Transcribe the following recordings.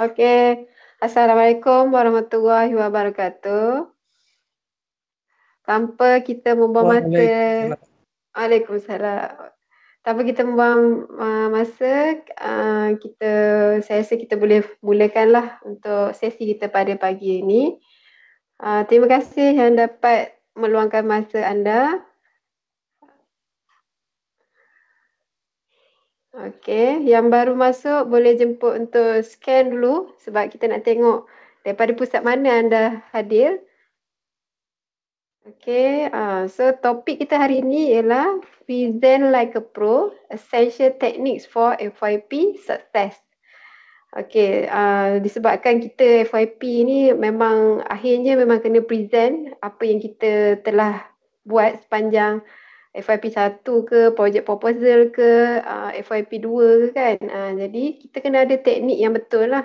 Oke, okay. Assalamualaikum warahmatullahi wabarakatuh. Tanpa kita membuang mata. Waalaikumsalam. Tanpa kita membuang uh, masa, uh, kita saya rasa kita boleh mulakanlah untuk sesi kita pada pagi ini. Uh, terima kasih yang dapat meluangkan masa anda Okey, yang baru masuk boleh jemput untuk scan dulu sebab kita nak tengok daripada pusat mana anda hadir. Okey, uh, so topik kita hari ini ialah Present Like a Pro, Essential Techniques for FYP Success. Okey, uh, disebabkan kita FYP ni memang akhirnya memang kena present apa yang kita telah buat sepanjang FYP 1 ke project proposal ke uh, ah, FYP 2 ke kan uh, jadi kita kena ada teknik yang betul lah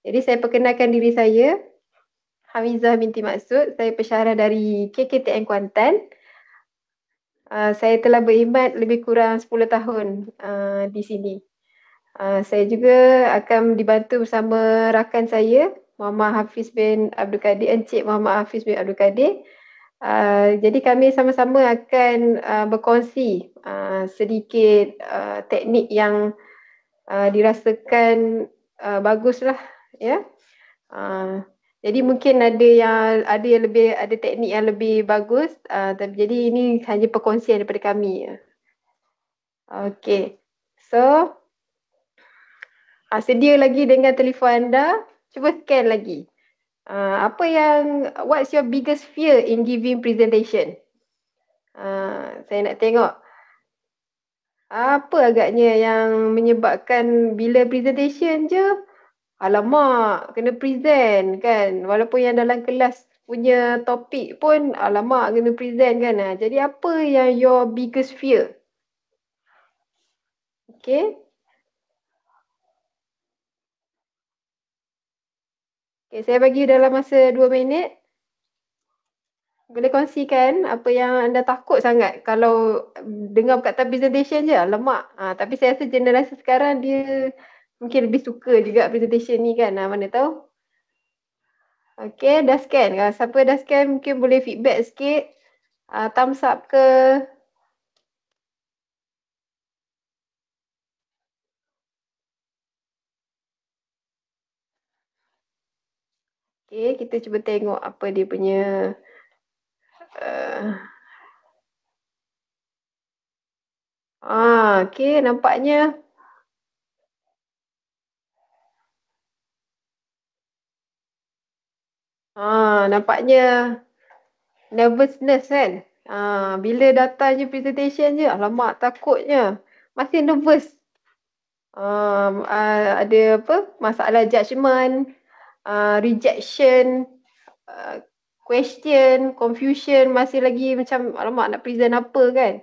jadi saya perkenalkan diri saya Hamizah binti Maksud saya pesyarah dari KKTN Kuantan uh, saya telah berkhidmat lebih kurang 10 tahun uh, di sini uh, saya juga akan dibantu bersama rakan saya Muhammad Hafiz bin Abdul Kadir Encik Muhammad Hafiz bin Abdul Kadir Uh, jadi kami sama-sama akan uh, berkongsi uh, sedikit uh, teknik yang uh, dirasakan uh, baguslah ya. Yeah? Uh, jadi mungkin ada yang ada yang lebih ada teknik yang lebih bagus tapi jadi ini hanya perkongsian daripada kami. Ya. Okey. So uh, sedia lagi dengan telefon anda. Cuba scan lagi. Uh, apa yang what's your biggest fear in giving presentation? Uh, saya nak tengok apa agaknya yang menyebabkan bila presentation je alamak kena present kan walaupun yang dalam kelas punya topik pun alamak kena present kan. Uh. Jadi apa yang your biggest fear? Okay. Okay, saya bagi dalam masa dua minit. Boleh kongsikan apa yang anda takut sangat kalau dengar kat presentation je lemak. Ha, ah, tapi saya rasa generasi sekarang dia mungkin lebih suka juga presentation ni kan. Ha, mana tahu. Okay, dah scan. Kalau ah, siapa dah scan mungkin boleh feedback sikit. Uh, thumbs up ke Okay, kita cuba tengok apa dia punya uh, Ah, okay, nampaknya Ah, nampaknya nervousness kan? Ah, bila datang je presentation je, alamak takutnya. Masih nervous. Um, ah ada apa? Masalah judgement uh, rejection uh, question confusion masih lagi macam alamak nak present apa kan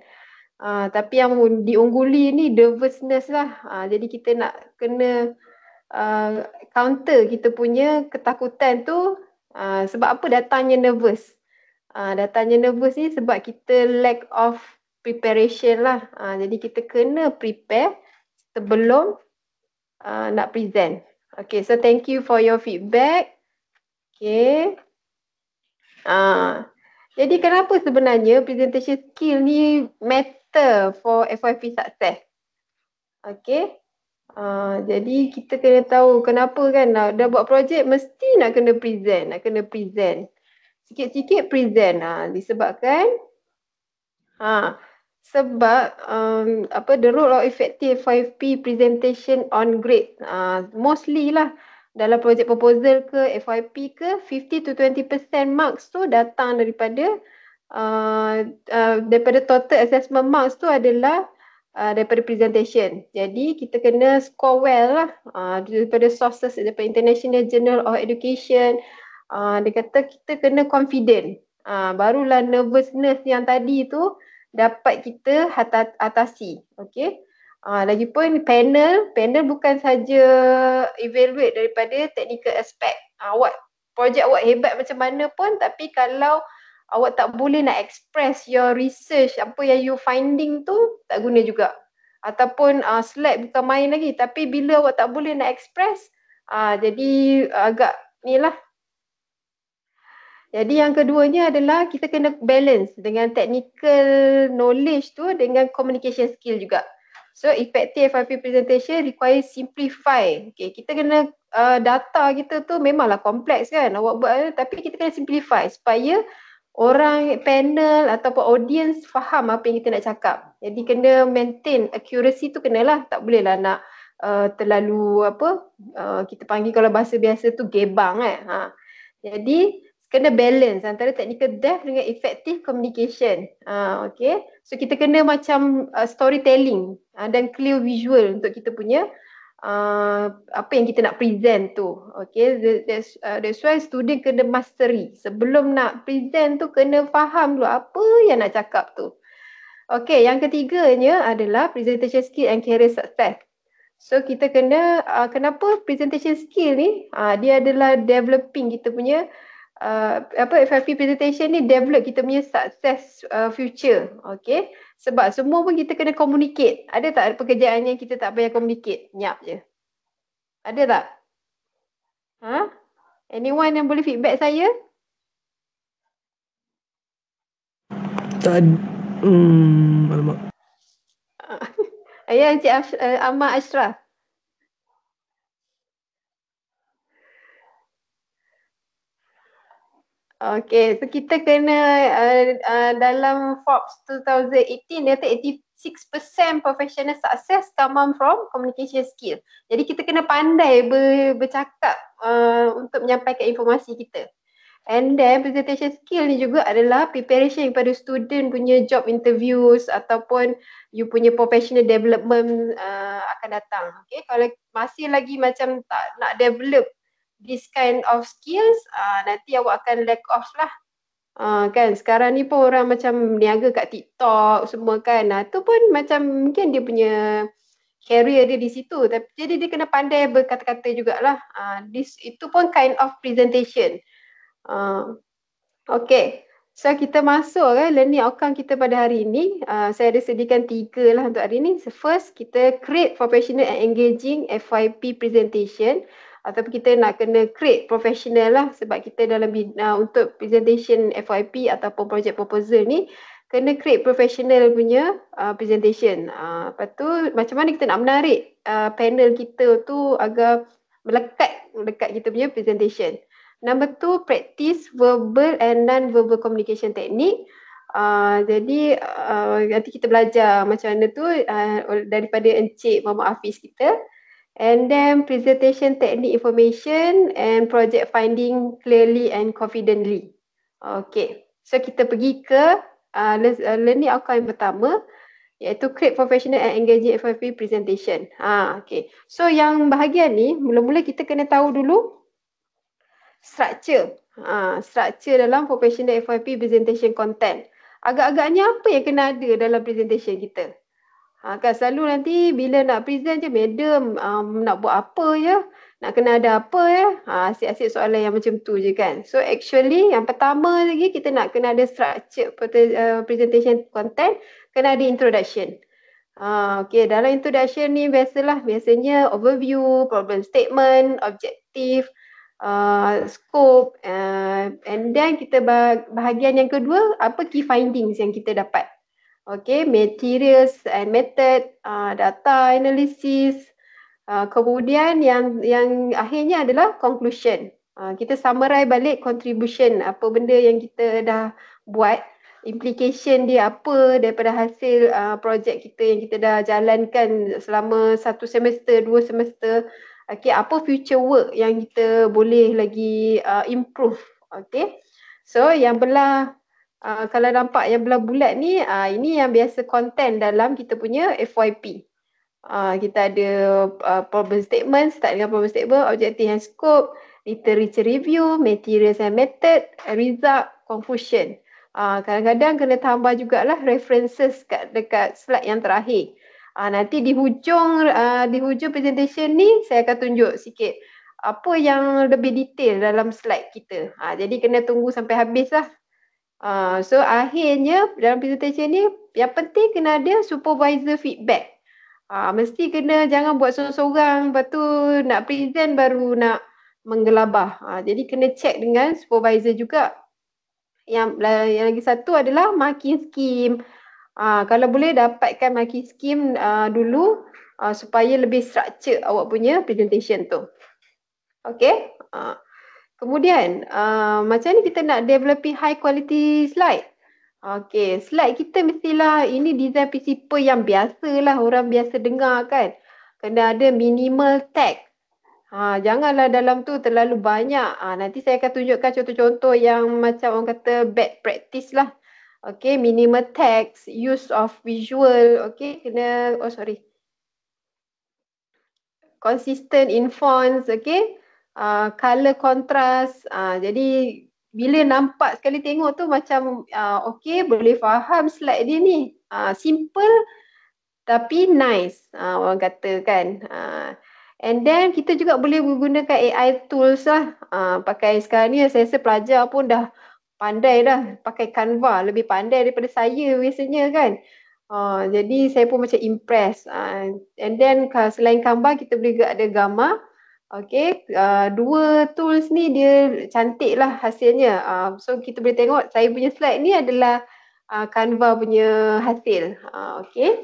uh, tapi yang diungguli ni nervousness lah uh, jadi kita nak kena uh, counter kita punya ketakutan tu uh, sebab apa datangnya nervous Uh, datangnya nervous ni sebab kita lack of preparation lah uh, Jadi kita kena prepare sebelum uh, nak present Okay, so thank you for your feedback. Okay. Uh, jadi kenapa sebenarnya presentation skill ni matter for FYP success? Okay. Uh, jadi kita kena tahu kenapa kan nak, dah buat projek mesti nak kena present, nak kena present. Sikit-sikit present lah disebabkan. Haa. Uh, sebab um, apa the role of effective 5P presentation on grade uh, mostly lah dalam projek proposal ke FYP ke 50 to 20% marks tu datang daripada uh, uh, daripada total assessment marks tu adalah uh, daripada presentation. Jadi kita kena score well lah uh, daripada sources daripada International Journal of Education uh, dia kata kita kena confident uh, barulah nervousness yang tadi tu uh, dapat kita atasi. Okay. Uh, ah, lagipun panel, panel bukan saja evaluate daripada technical aspect. Uh, awak projek awak hebat macam mana pun tapi kalau awak tak boleh nak express your research, apa yang you finding tu tak guna juga. Ataupun uh, ah, slide bukan main lagi tapi bila awak tak boleh nak express uh, jadi agak ni lah jadi yang keduanya adalah kita kena balance dengan technical knowledge tu dengan communication skill juga. So effective FIP presentation require simplify. Okay, kita kena uh, data kita tu memanglah kompleks kan awak buat tapi kita kena simplify supaya orang panel ataupun audience faham apa yang kita nak cakap. Jadi kena maintain accuracy tu kena lah tak boleh lah nak uh, terlalu apa uh, kita panggil kalau bahasa biasa tu gebang kan. Ha. Jadi kena balance antara technical depth dengan effective communication. Uh, okay. So kita kena macam uh, storytelling uh, dan clear visual untuk kita punya uh, apa yang kita nak present tu. Okay. That's, uh, that's why student kena mastery. Sebelum nak present tu kena faham dulu apa yang nak cakap tu. Okay. Yang ketiganya adalah presentation skill and career success. So kita kena, uh, kenapa presentation skill ni uh, dia adalah developing kita punya uh, apa FFP presentation ni develop kita punya success uh, future okay sebab semua pun kita kena communicate ada tak pekerjaan yang kita tak payah communicate nyap je ada tak ha huh? anyone yang boleh feedback saya tak hmm alamak ayah cik Ash, uh, Ahmad Ashraf Okay, so kita kena uh, uh, dalam Forbes 2018 dia kata 86% professional success come from communication skill. Jadi kita kena pandai ber, bercakap uh, untuk menyampaikan informasi kita. And then presentation skill ni juga adalah preparation kepada student punya job interviews ataupun you punya professional development uh, akan datang. Okay, kalau masih lagi macam tak nak develop this kind of skills, uh, nanti awak akan lack off lah. Uh, kan sekarang ni pun orang macam niaga kat TikTok semua kan. Nah, tu pun macam mungkin dia punya career dia di situ. Tapi, jadi dia kena pandai berkata-kata jugalah. Uh, this, itu pun kind of presentation. Uh, okay. So kita masuk kan learning outcome kita pada hari ini. Uh, saya ada sediakan tiga lah untuk hari ini. So, first, kita create professional and engaging FYP presentation. Atau kita nak kena create professional lah sebab kita dalam uh, untuk presentation FYP ataupun project proposal ni kena create professional punya uh, presentation. Uh, lepas tu macam mana kita nak menarik uh, panel kita tu agar melekat dekat kita punya presentation. Number two, practice verbal and non-verbal communication technique. Uh, jadi uh, nanti kita belajar macam mana tu uh, daripada Encik Mama Hafiz kita and then presentation technique information and project finding clearly and confidently. Okay, so kita pergi ke uh, uh learning outcome yang pertama iaitu create professional and engaging FFP presentation. Ha, okay, so yang bahagian ni mula-mula kita kena tahu dulu structure. Ha, structure dalam professional FFP presentation content. Agak-agaknya apa yang kena ada dalam presentation kita? Ha, kan selalu nanti bila nak present je, madam um, nak buat apa ya? Nak kena ada apa ya? Ha, asyik-asyik soalan yang macam tu je kan. So actually yang pertama lagi kita nak kena ada structure uh, presentation content, kena ada introduction. Ha, okay, dalam introduction ni biasalah, biasanya overview, problem statement, objektif, Uh, scope uh, and then kita bah bahagian yang kedua apa key findings yang kita dapat okay, materials and method, uh, data analysis. Uh, kemudian yang yang akhirnya adalah conclusion. Uh, kita summarize balik contribution, apa benda yang kita dah buat, implication dia apa daripada hasil uh, projek kita yang kita dah jalankan selama satu semester, dua semester. Okay, apa future work yang kita boleh lagi uh, improve. Okay, so yang belah uh, kalau nampak yang belah bulat ni uh, ini yang biasa konten dalam kita punya FYP uh, ah, kita ada uh, problem statement start dengan problem statement objective and scope literature review materials and method result conclusion. uh, kadang-kadang kena tambah jugalah references kat, dekat slide yang terakhir Uh, nanti di hujung uh, di hujung presentation ni saya akan tunjuk sikit apa yang lebih detail dalam slide kita. Uh, jadi kena tunggu sampai habislah. Uh, so akhirnya dalam presentation ni yang penting kena ada supervisor feedback. Uh, mesti kena jangan buat seorang-seorang lepas tu nak present baru nak menggelabah. Uh, jadi kena check dengan supervisor juga. Yang, yang lagi satu adalah marking scheme. Uh, kalau boleh dapatkan marking scheme uh, dulu uh, supaya lebih structure awak punya presentation tu. Okay. Uh. Kemudian uh, macam ni kita nak develop high quality slide. Okay, slide kita mestilah ini design principle yang biasa lah orang biasa dengar kan. Kena ada minimal text. Ha, janganlah dalam tu terlalu banyak. Ha, nanti saya akan tunjukkan contoh-contoh yang macam orang kata bad practice lah. Okay, minimal text, use of visual. Okay, kena, oh sorry. Consistent in fonts, okay uh, color contrast uh, jadi bila nampak sekali tengok tu macam uh, okay boleh faham slide dia ni uh, simple tapi nice uh, orang kata kan uh, and then kita juga boleh menggunakan AI tools lah uh, pakai sekarang ni saya rasa pelajar pun dah pandai dah pakai Canva lebih pandai daripada saya biasanya kan uh, jadi saya pun macam impress uh, and then selain gambar kita boleh juga ada gambar Okay, uh, dua tools ni dia cantik lah hasilnya. Uh, so kita boleh tengok saya punya slide ni adalah uh, Canva punya hasil. Uh, okay.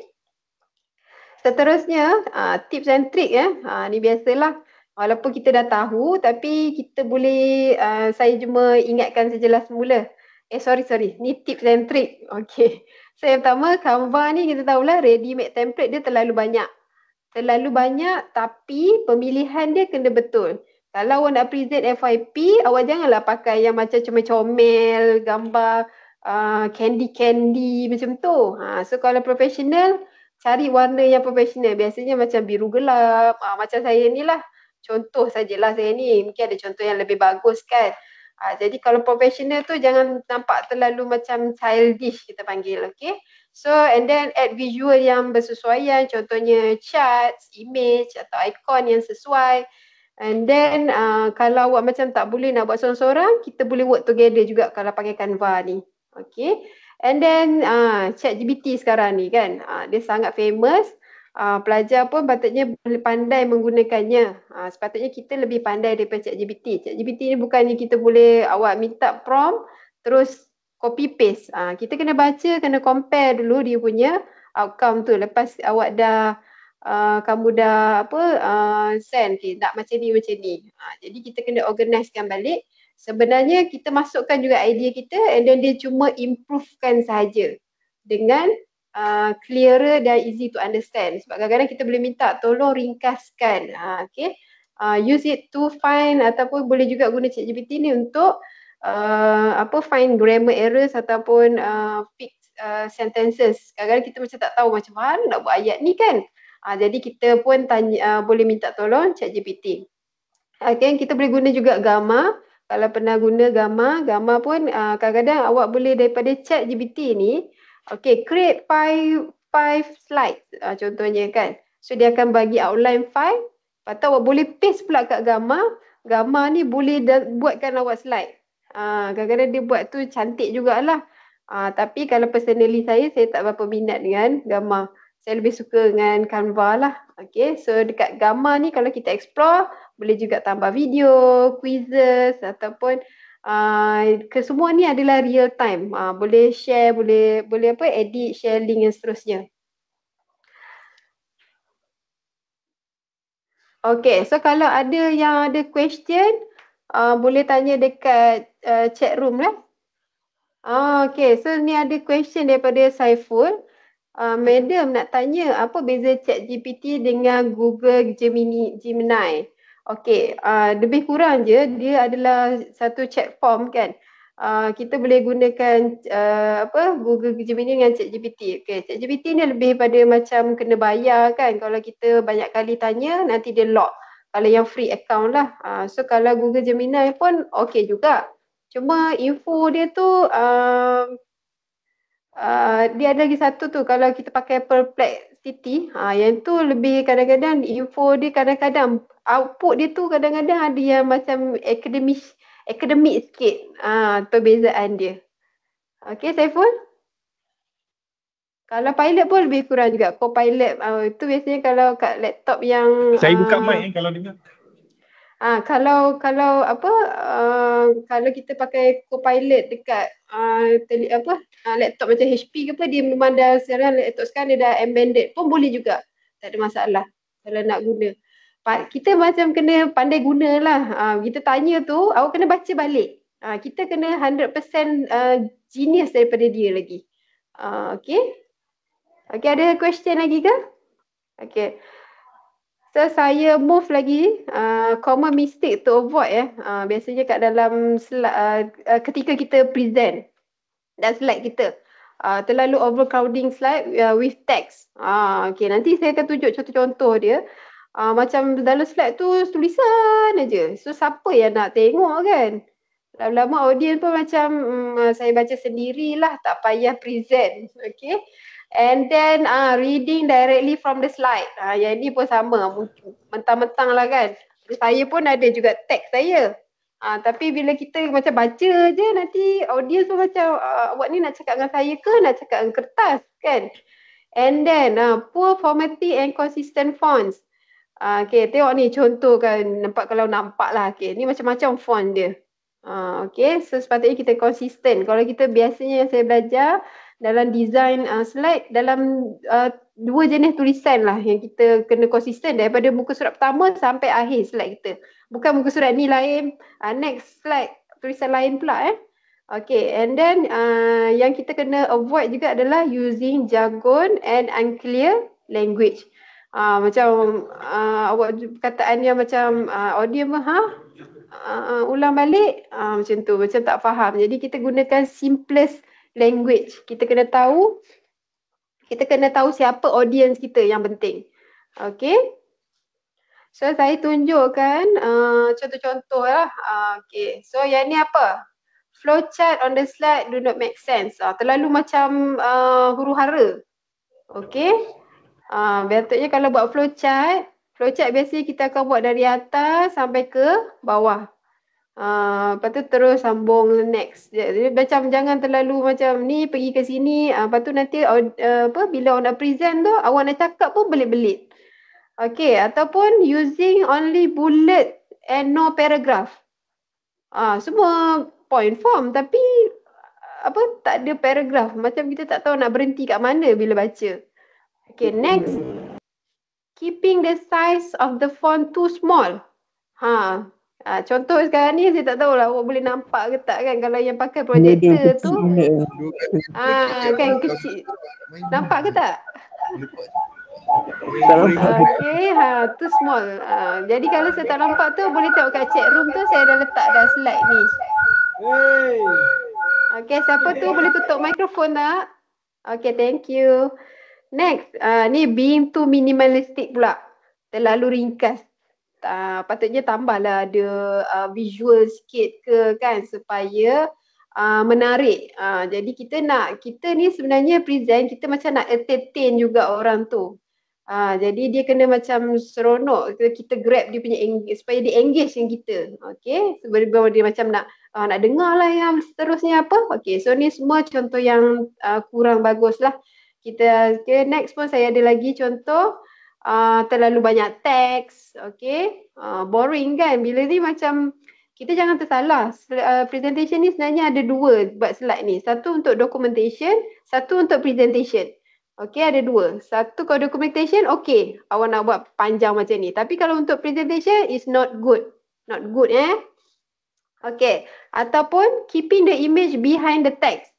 Seterusnya, uh, tips and trick ya. Eh. Uh, ni biasalah. Walaupun kita dah tahu tapi kita boleh uh, saya cuma ingatkan sejelas semula. Eh sorry sorry, ni tips and trick. Okay. So yang pertama Canva ni kita tahulah ready made template dia terlalu banyak terlalu banyak tapi pemilihan dia kena betul. Kalau awak nak present FYP, awak janganlah pakai yang macam comel-comel, gambar candy-candy ah, uh, macam tu. Ha, so kalau profesional, cari warna yang profesional. Biasanya macam biru gelap, uh, macam saya ni lah. Contoh sajalah saya ni. Mungkin ada contoh yang lebih bagus kan. Uh, jadi kalau profesional tu jangan nampak terlalu macam childish kita panggil. Okay. So and then add visual yang bersesuaian contohnya chart, image atau icon yang sesuai and then uh, kalau awak macam tak boleh nak buat seorang-seorang kita boleh work together juga kalau pakai Canva ni. Okay and then uh, chat GBT sekarang ni kan uh, dia sangat famous Uh, pelajar pun patutnya boleh pandai menggunakannya. Uh, sepatutnya kita lebih pandai daripada chat Chat ChatGPT ni bukannya kita boleh awak minta prompt terus copy paste. Ha, kita kena baca, kena compare dulu dia punya outcome tu. Lepas awak dah, uh, kamu dah apa, uh, send. Okay, tak macam ni, macam ni. Ha, jadi kita kena organisekan balik. Sebenarnya kita masukkan juga idea kita and then dia cuma improvekan saja dengan uh, clearer dan easy to understand. Sebab kadang-kadang kita boleh minta tolong ringkaskan. Ha, okay. Uh, use it to find ataupun boleh juga guna cik GPT ni untuk uh, apa find grammar errors ataupun uh, fix uh, sentences. Kadang-kadang kita macam tak tahu macam mana nak buat ayat ni kan. Uh, jadi kita pun tanya, uh, boleh minta tolong ChatGPT. Okay, kita boleh guna juga Gamma. Kalau pernah guna Gamma, Gamma pun uh, kadang-kadang awak boleh daripada ChatGPT ni okay, create five five slides uh, contohnya kan. So dia akan bagi outline five. Lepas tu awak boleh paste pula kat Gamma. Gamma ni boleh da- buatkan awak slide. Ah, kadang-kadang dia buat tu cantik jugalah. Uh, tapi kalau personally saya, saya tak berapa minat dengan gambar. Saya lebih suka dengan Canva lah. Okay, so dekat Gamma ni kalau kita explore, boleh juga tambah video, quizzes ataupun uh, ah, kesemua ni adalah real time. Uh, boleh share, boleh boleh apa edit, share link dan seterusnya. Okay, so kalau ada yang ada question, Uh, boleh tanya dekat uh, chat room lah. Oh, okay, so ni ada question daripada Saiful. Uh, Madam nak tanya apa beza chat GPT dengan Google Gemini, Gemini? Okay, uh, lebih kurang je dia adalah satu chat form kan. Uh, kita boleh gunakan uh, apa Google Gemini dengan Chat GPT. Okay, Chat GPT ni lebih pada macam kena bayar kan. Kalau kita banyak kali tanya nanti dia lock kalau yang free account lah. Uh, so kalau Google Gemini pun okey juga. Cuma info dia tu uh, uh, dia ada lagi satu tu kalau kita pakai Perplexity, uh, yang tu lebih kadang-kadang info dia kadang-kadang output dia tu kadang-kadang ada yang macam akademik akademik sikit uh, perbezaan dia. Okay Saiful? Kalau pilot pun lebih kurang juga. Co-pilot uh, tu biasanya kalau kat laptop yang Saya uh, buka mic eh, kalau dengar. Ah kalau kalau apa uh, kalau kita pakai co-pilot dekat uh, tele, apa uh, laptop macam HP ke apa dia memang dah sekarang laptop sekarang dia dah embedded pun boleh juga. Tak ada masalah kalau nak guna. Pa- kita macam kena pandai gunalah. Ah uh, kita tanya tu awak kena baca balik. uh, kita kena 100% uh, genius daripada dia lagi. Uh, ah, okay. Okay, ada question lagi ke? Okay. So, saya move lagi. Uh, common mistake to avoid eh. Uh, biasanya kat dalam sli- uh, ah, uh, ketika kita present dan slide kita. Uh, terlalu overcrowding slide uh, with text. Uh, okay, nanti saya akan tunjuk contoh-contoh dia. Uh, macam dalam slide tu tulisan aja. So, siapa yang nak tengok kan? Lama-lama audience pun macam um, saya baca sendirilah tak payah present. Okay. And then uh, reading directly from the slide. Uh, yang ini pun sama. Mentang-mentang lah kan. Saya pun ada juga teks saya. Ha, tapi bila kita macam baca je nanti audience pun macam uh, awak ni nak cakap dengan saya ke nak cakap dengan kertas kan and then uh, poor formatting and consistent fonts uh, okay tengok ni contoh kan nampak kalau nampak lah okay ni macam-macam font dia uh, okay so sepatutnya kita konsisten kalau kita biasanya yang saya belajar dalam design uh, slide dalam uh, dua jenis tulisan lah yang kita kena konsisten daripada muka surat pertama sampai akhir slide kita. Bukan muka surat ni lain, uh, next slide tulisan lain pula eh. Okay and then uh, yang kita kena avoid juga adalah using jargon and unclear language. Uh, macam uh, awak perkataan yang macam uh, audience pun ha? Uh, uh, ulang balik uh, macam tu, macam tak faham. Jadi kita gunakan simplest language. Kita kena tahu kita kena tahu siapa audience kita yang penting. Okay. So saya tunjukkan contoh-contoh uh, lah. Uh, okay. So yang ni apa? Flowchart on the slide do not make sense. Uh, terlalu macam uh, huru hara. Okay. Uh, ah, Biasanya kalau buat flowchart, flowchart biasanya kita akan buat dari atas sampai ke bawah. Uh, lepas tu terus sambung next. Jadi, macam jangan terlalu macam ni pergi ke sini. Uh, lepas tu nanti uh, apa, bila awak nak present tu awak nak cakap pun belit-belit. Okay ataupun using only bullet and no paragraph. Ah, uh, semua point form tapi apa tak ada paragraph. Macam kita tak tahu nak berhenti kat mana bila baca. Okay next. Keeping the size of the font too small. Ha, Ha, contoh sekarang ni saya tak tahu lah awak boleh nampak ke tak kan kalau yang pakai projector tu. Ah ha, kan kecil. Nampak ke tak? Okay, ha, tu small. Ha, jadi kalau saya tak nampak tu boleh tengok kat chat room tu saya dah letak dah slide ni. Okay, siapa tu boleh tutup mikrofon tak? Okay, thank you. Next, uh, ni being too minimalistic pula. Terlalu ringkas uh, patutnya tambahlah ada uh, visual sikit ke kan supaya uh, menarik. Uh, jadi kita nak kita ni sebenarnya present kita macam nak entertain juga orang tu. Uh, jadi dia kena macam seronok kita, kita grab dia punya engage, supaya dia engage dengan kita. Okay. Sebenarnya so, dia macam nak uh, nak dengar lah yang seterusnya apa. Okay. So ni semua contoh yang uh, kurang bagus lah. Kita okay, next pun saya ada lagi contoh uh, terlalu banyak teks, okay, uh, ah, boring kan? Bila ni macam kita jangan tersalah. Uh, presentation ni sebenarnya ada dua buat slide ni. Satu untuk documentation, satu untuk presentation. Okay, ada dua. Satu kalau documentation, okay. Awak nak buat panjang macam ni. Tapi kalau untuk presentation, is not good. Not good eh. Okay. Ataupun keeping the image behind the text.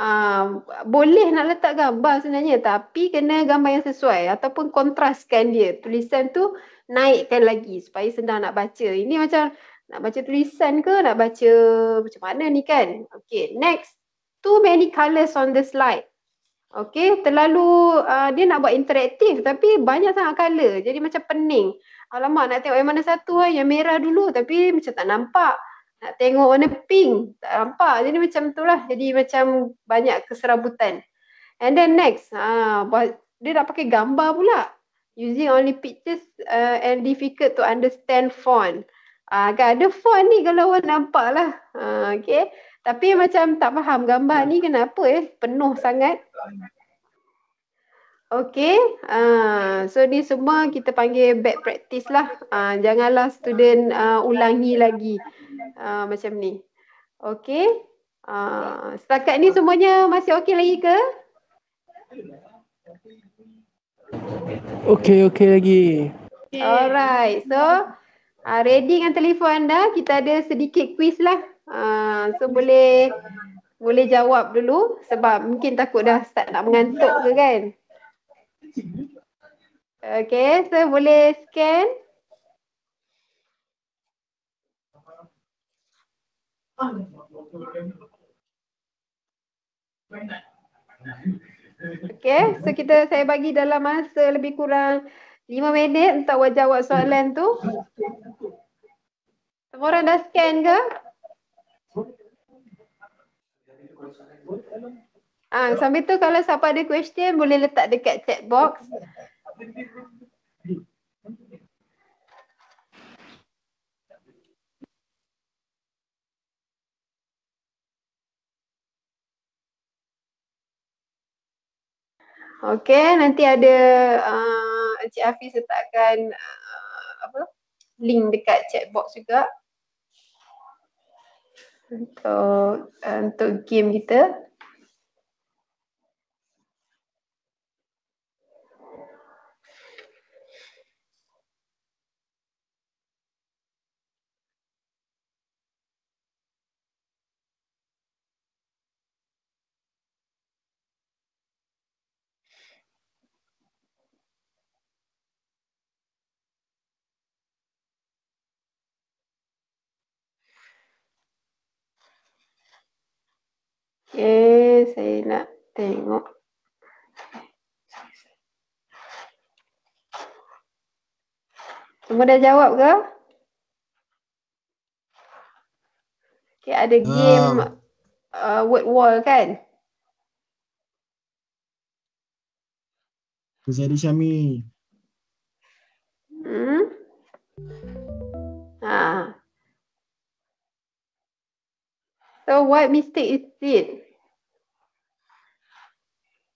Uh, boleh nak letak gambar sebenarnya tapi kena gambar yang sesuai ataupun kontraskan dia tulisan tu naikkan lagi supaya senang nak baca ini macam nak baca tulisan ke nak baca macam mana ni kan okay next too many colours on the slide okay terlalu uh, dia nak buat interaktif tapi banyak sangat color jadi macam pening alamak nak tengok yang mana satu eh, yang merah dulu tapi macam tak nampak nak tengok warna pink tak nampak jadi macam tu lah jadi macam banyak keserabutan and then next ah dia nak pakai gambar pula using only pictures uh, and difficult to understand font ah kan ada font ni kalau orang nampak lah ah, okay tapi macam tak faham gambar ni kenapa eh penuh sangat Okay, uh, so ni semua kita panggil bad practice lah. Uh, janganlah student uh, ulangi lagi. Ah, macam ni. Okey. Uh, setakat ni semuanya masih okey lagi ke? Okey, okey lagi. Okay. Alright. So, uh, ready dengan telefon anda. Kita ada sedikit quiz lah. Uh, so, boleh boleh jawab dulu sebab mungkin takut dah start nak mengantuk ke kan? Okay, so boleh scan. Okay, so kita saya bagi dalam masa lebih kurang 5 minit untuk awak jawab soalan tu. Semua orang dah scan ke? Ah, ha, sambil tu kalau siapa ada question boleh letak dekat chat box. Okey, nanti ada uh, Encik Hafiz letakkan uh, apa? link dekat chat box juga untuk uh, untuk game kita. ¿Qué cena tengo? Semua dah jawab ke? Okay, ada ah. game uh, word wall kan? Zari Syami. Hmm? Ah. So what mistake is it?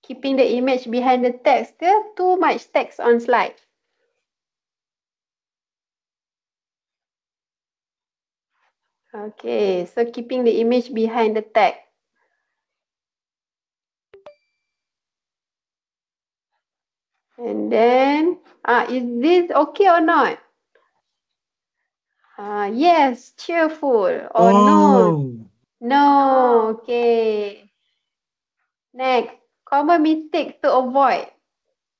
Keeping the image behind the text ke too much text on slide? Okay, so keeping the image behind the text. And then, uh, is this okay or not? Uh, yes, cheerful or oh. no, No, okay. Next, common mistake to avoid.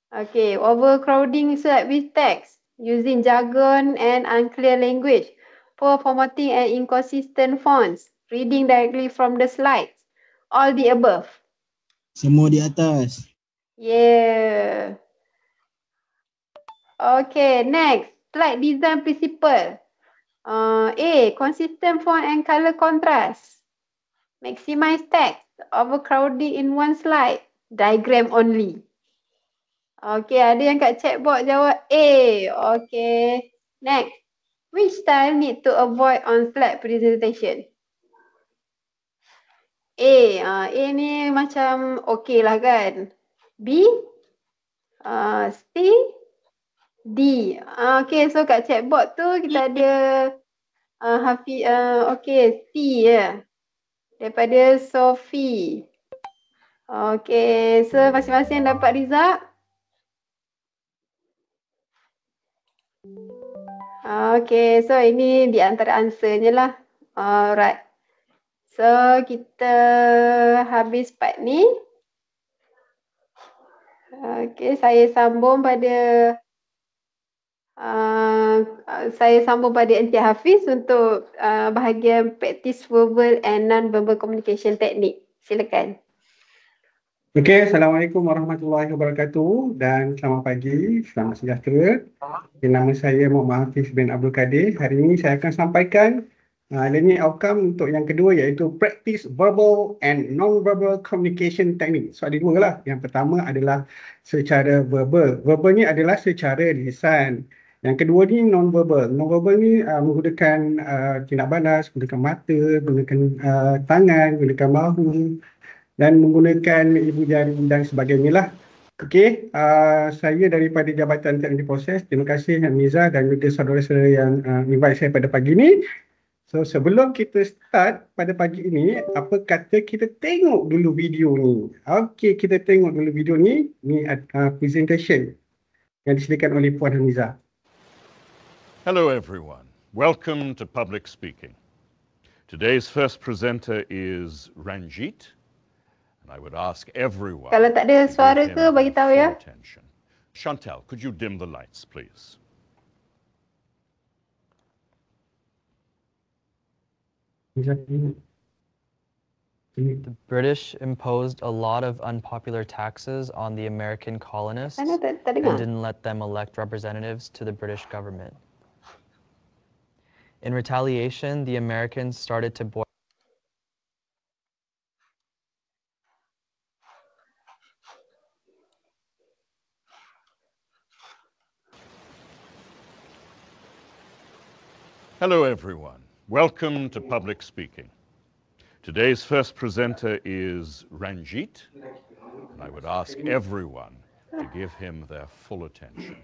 Okay, overcrowding slide with text, using jargon and unclear language, poor formatting and inconsistent fonts, reading directly from the slides, all the above. Semua di atas. Yeah. Okay, next, slide design principle. Uh, A, consistent font and color contrast maximize text, overcrowding in one slide, diagram only. Okay, ada yang kat chatbot jawab A. Okay, next. Which style need to avoid on slide presentation? A. Uh, A ni macam okay lah kan. B. Uh, C. D. Uh, okay, so kat chatbot tu kita ada uh, Hafiz, uh, okay, C ya. Yeah daripada Sofi. okay. so masing-masing dapat result. Okay, so ini di antara answernya lah. Alright. So kita habis part ni. Okay, saya sambung pada Ah, ah, saya sambung pada Encik Hafiz untuk uh, bahagian practice verbal and non-verbal communication technique. Silakan. Okey, Assalamualaikum warahmatullahi wabarakatuh dan selamat pagi, selamat sejahtera. Okay, nama saya Muhammad Hafiz bin Abdul Kadir. Hari ini saya akan sampaikan uh, learning outcome untuk yang kedua iaitu practice verbal and non-verbal communication technique. So ada dua lah. Yang pertama adalah secara verbal. Verbalnya adalah secara lisan. Yang kedua ni non-verbal. Non-verbal ni uh, menggunakan uh, tindak balas, menggunakan mata, menggunakan uh, tangan, menggunakan bahu dan menggunakan ibu jari dan sebagainya lah. Okey, uh, saya daripada Jabatan Teknologi Proses. Terima kasih Miza dan juga saudara-saudara yang uh, invite saya pada pagi ni. So sebelum kita start pada pagi ini, apa kata kita tengok dulu video ni. Okey, kita tengok dulu video ni. Ni uh, presentation yang disediakan oleh Puan Hamizah. Hello, everyone. Welcome to Public Speaking. Today's first presenter is Ranjit, and I would ask everyone. Kalau tak ada suara ke, bagi tahu ya. Attention. Chantel, could you dim the lights, please? The British imposed a lot of unpopular taxes on the American colonists and didn't let them elect representatives to the British government. In retaliation, the Americans started to boil. Hello, everyone. Welcome to Public Speaking. Today's first presenter is Ranjit, and I would ask everyone to give him their full attention.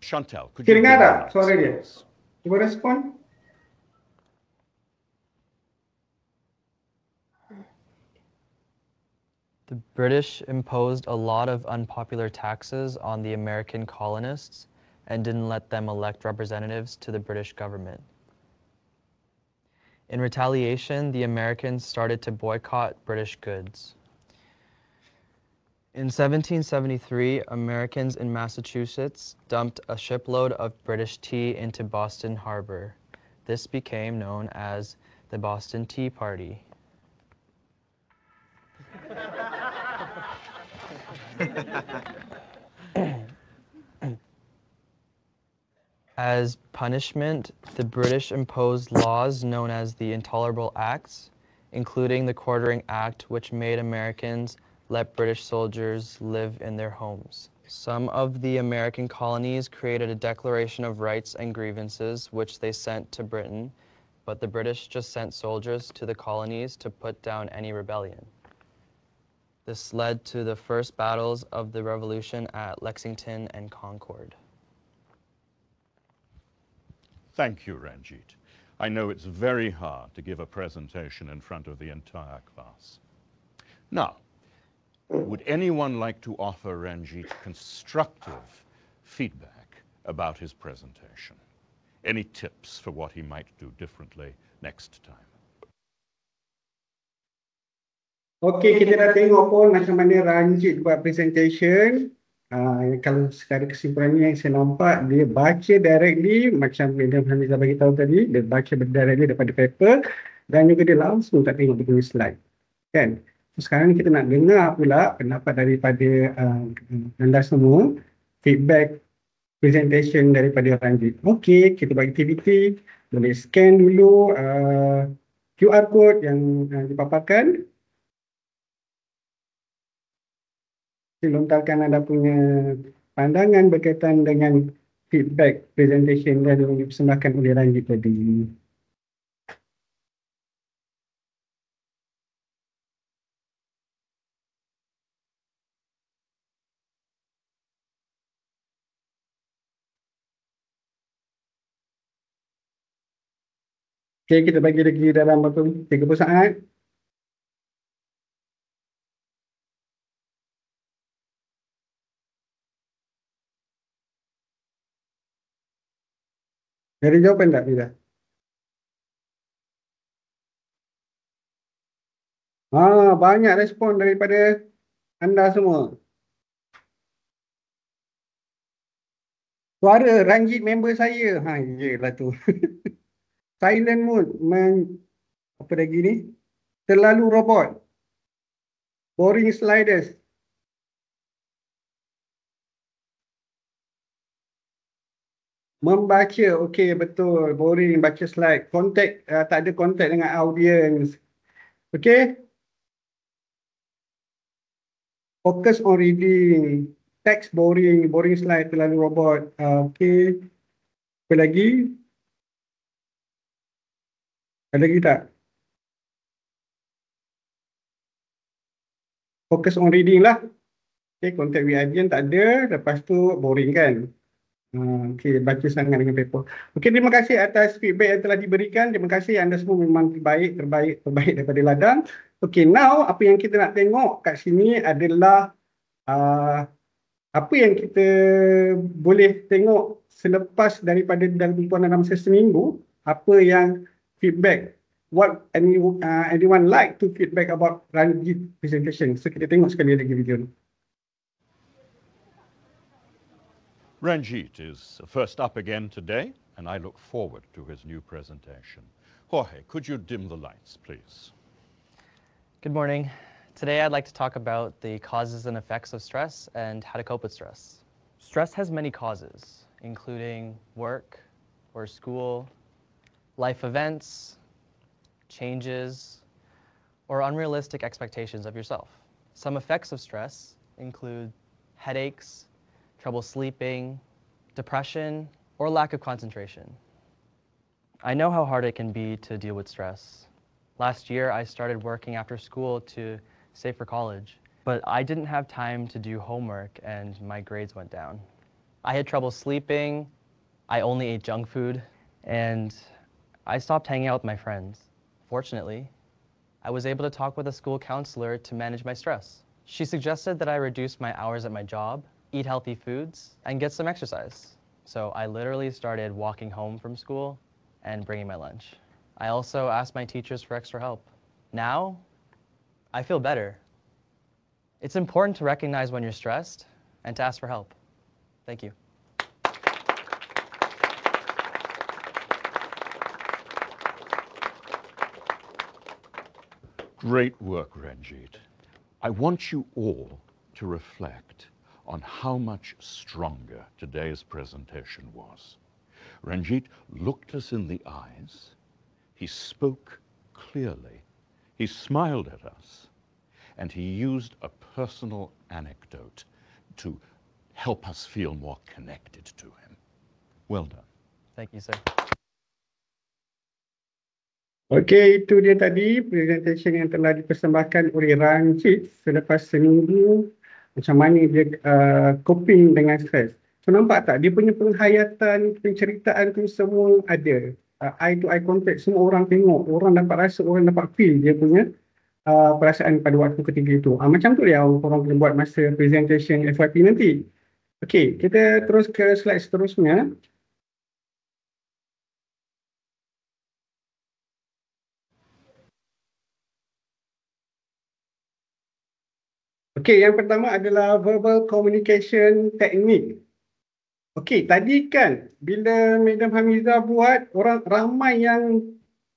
Chantal, could you... Sorry, yes. You respond? The British imposed a lot of unpopular taxes on the American colonists and didn't let them elect representatives to the British government. In retaliation, the Americans started to boycott British goods. In 1773, Americans in Massachusetts dumped a shipload of British tea into Boston Harbor. This became known as the Boston Tea Party as punishment, the British imposed laws known as the Intolerable Acts, including the Quartering Act, which made Americans let British soldiers live in their homes. Some of the American colonies created a Declaration of Rights and Grievances, which they sent to Britain, but the British just sent soldiers to the colonies to put down any rebellion. This led to the first battles of the Revolution at Lexington and Concord. Thank you, Ranjit. I know it's very hard to give a presentation in front of the entire class. Now, would anyone like to offer Ranjit constructive feedback about his presentation? Any tips for what he might do differently next time? Okey, kita dah tengok pun macam mana Ranjit buat presentation. Uh, kalau secara kesimpulannya yang saya nampak, dia baca directly macam yang Hamid bagi tahu tadi, dia baca directly daripada paper dan juga dia langsung tak tengok dia punya slide. Kan? So, sekarang kita nak dengar pula pendapat daripada uh, anda semua, feedback presentation daripada Ranjit. Okey, kita bagi aktiviti, boleh scan dulu uh, ah, QR code yang uh, dipaparkan. dilontarkan anda punya pandangan berkaitan dengan feedback presentation yang dipersembahkan oleh Ranji tadi. Okay, kita bagi lagi dalam 30 saat. Dari jawab tak tidak? Ah ha, banyak respon daripada anda semua. Suara ranjit member saya. Ha, iyalah tu. Silent mood. Men, apa lagi ni? Terlalu robot. Boring sliders. membaca okey betul boring baca slide kontak uh, ah, tak ada kontak dengan audience okey focus on reading text boring boring slide terlalu robot uh, ah, okey apa lagi ada lagi tak focus on reading lah okey kontak with audience tak ada lepas tu boring kan Hmm, okey, baca sangat dengan paper. Okey, terima kasih atas feedback yang telah diberikan. Terima kasih anda semua memang terbaik, terbaik, terbaik daripada ladang. Okey, now apa yang kita nak tengok kat sini adalah uh, apa yang kita boleh tengok selepas daripada dalam tempoh dalam masa seminggu, apa yang feedback, what any, uh, anyone like to feedback about Ranjit presentation. So kita tengok sekali lagi video ni. Ranjit is first up again today, and I look forward to his new presentation. Jorge, could you dim the lights, please? Good morning. Today I'd like to talk about the causes and effects of stress and how to cope with stress. Stress has many causes, including work or school, life events, changes, or unrealistic expectations of yourself. Some effects of stress include headaches, trouble sleeping, depression, or lack of concentration. I know how hard it can be to deal with stress. Last year, I started working after school to save for college, but I didn't have time to do homework and my grades went down. I had trouble sleeping, I only ate junk food, and I stopped hanging out with my friends. Fortunately, I was able to talk with a school counselor to manage my stress. She suggested that I reduce my hours at my job eat healthy foods, and get some exercise. So I literally started walking home from school and bringing my lunch. I also asked my teachers for extra help. Now, I feel better. It's important to recognize when you're stressed and to ask for help. Thank you. Great work, Ranjit. I want you all to reflect on how much stronger today's presentation was. Ranjit looked us in the eyes. He spoke clearly. He smiled at us. And he used a personal anecdote to help us feel more connected to him. Well done. Thank you, sir. Okey, itu dia tadi presentation yang telah dipersembahkan oleh Ranjit selepas seminggu macam mana dia uh, coping dengan stres. So nampak tak dia punya penghayatan, penceritaan tu semua ada. Uh, eye to eye contact semua orang tengok, orang dapat rasa, orang dapat feel dia punya uh, perasaan pada waktu ketiga itu. Uh, macam tu yang orang boleh buat masa presentation FYP nanti. Okey kita terus ke slide seterusnya. Okey, yang pertama adalah verbal communication teknik. Okey, tadi kan bila Madam Hamiza buat orang ramai yang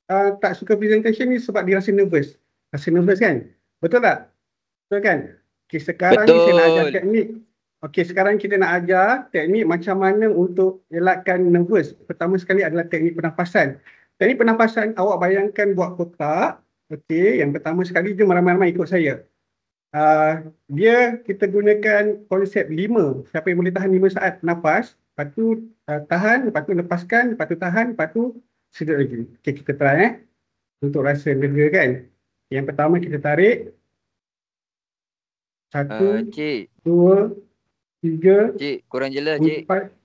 uh, tak suka presentation ni sebab dia rasa nervous. Rasa nervous kan? Betul tak? Betul kan? Okey, sekarang Betul. ni saya nak ajar teknik. Okey, sekarang kita nak ajar teknik macam mana untuk elakkan nervous. Pertama sekali adalah teknik pernafasan. Teknik pernafasan awak bayangkan buat kotak. Okey, yang pertama sekali jom ramai-ramai ikut saya. Ah, dia kita gunakan konsep lima. siapa yang boleh tahan lima saat nafas lepas tu uh, tahan lepas tu lepaskan lepas tu tahan lepas tu sedut lagi okey kita try eh untuk rasa lega kan yang pertama kita tarik satu, uh, cik. dua, tiga, cik, kurang jelas, empat. Cik.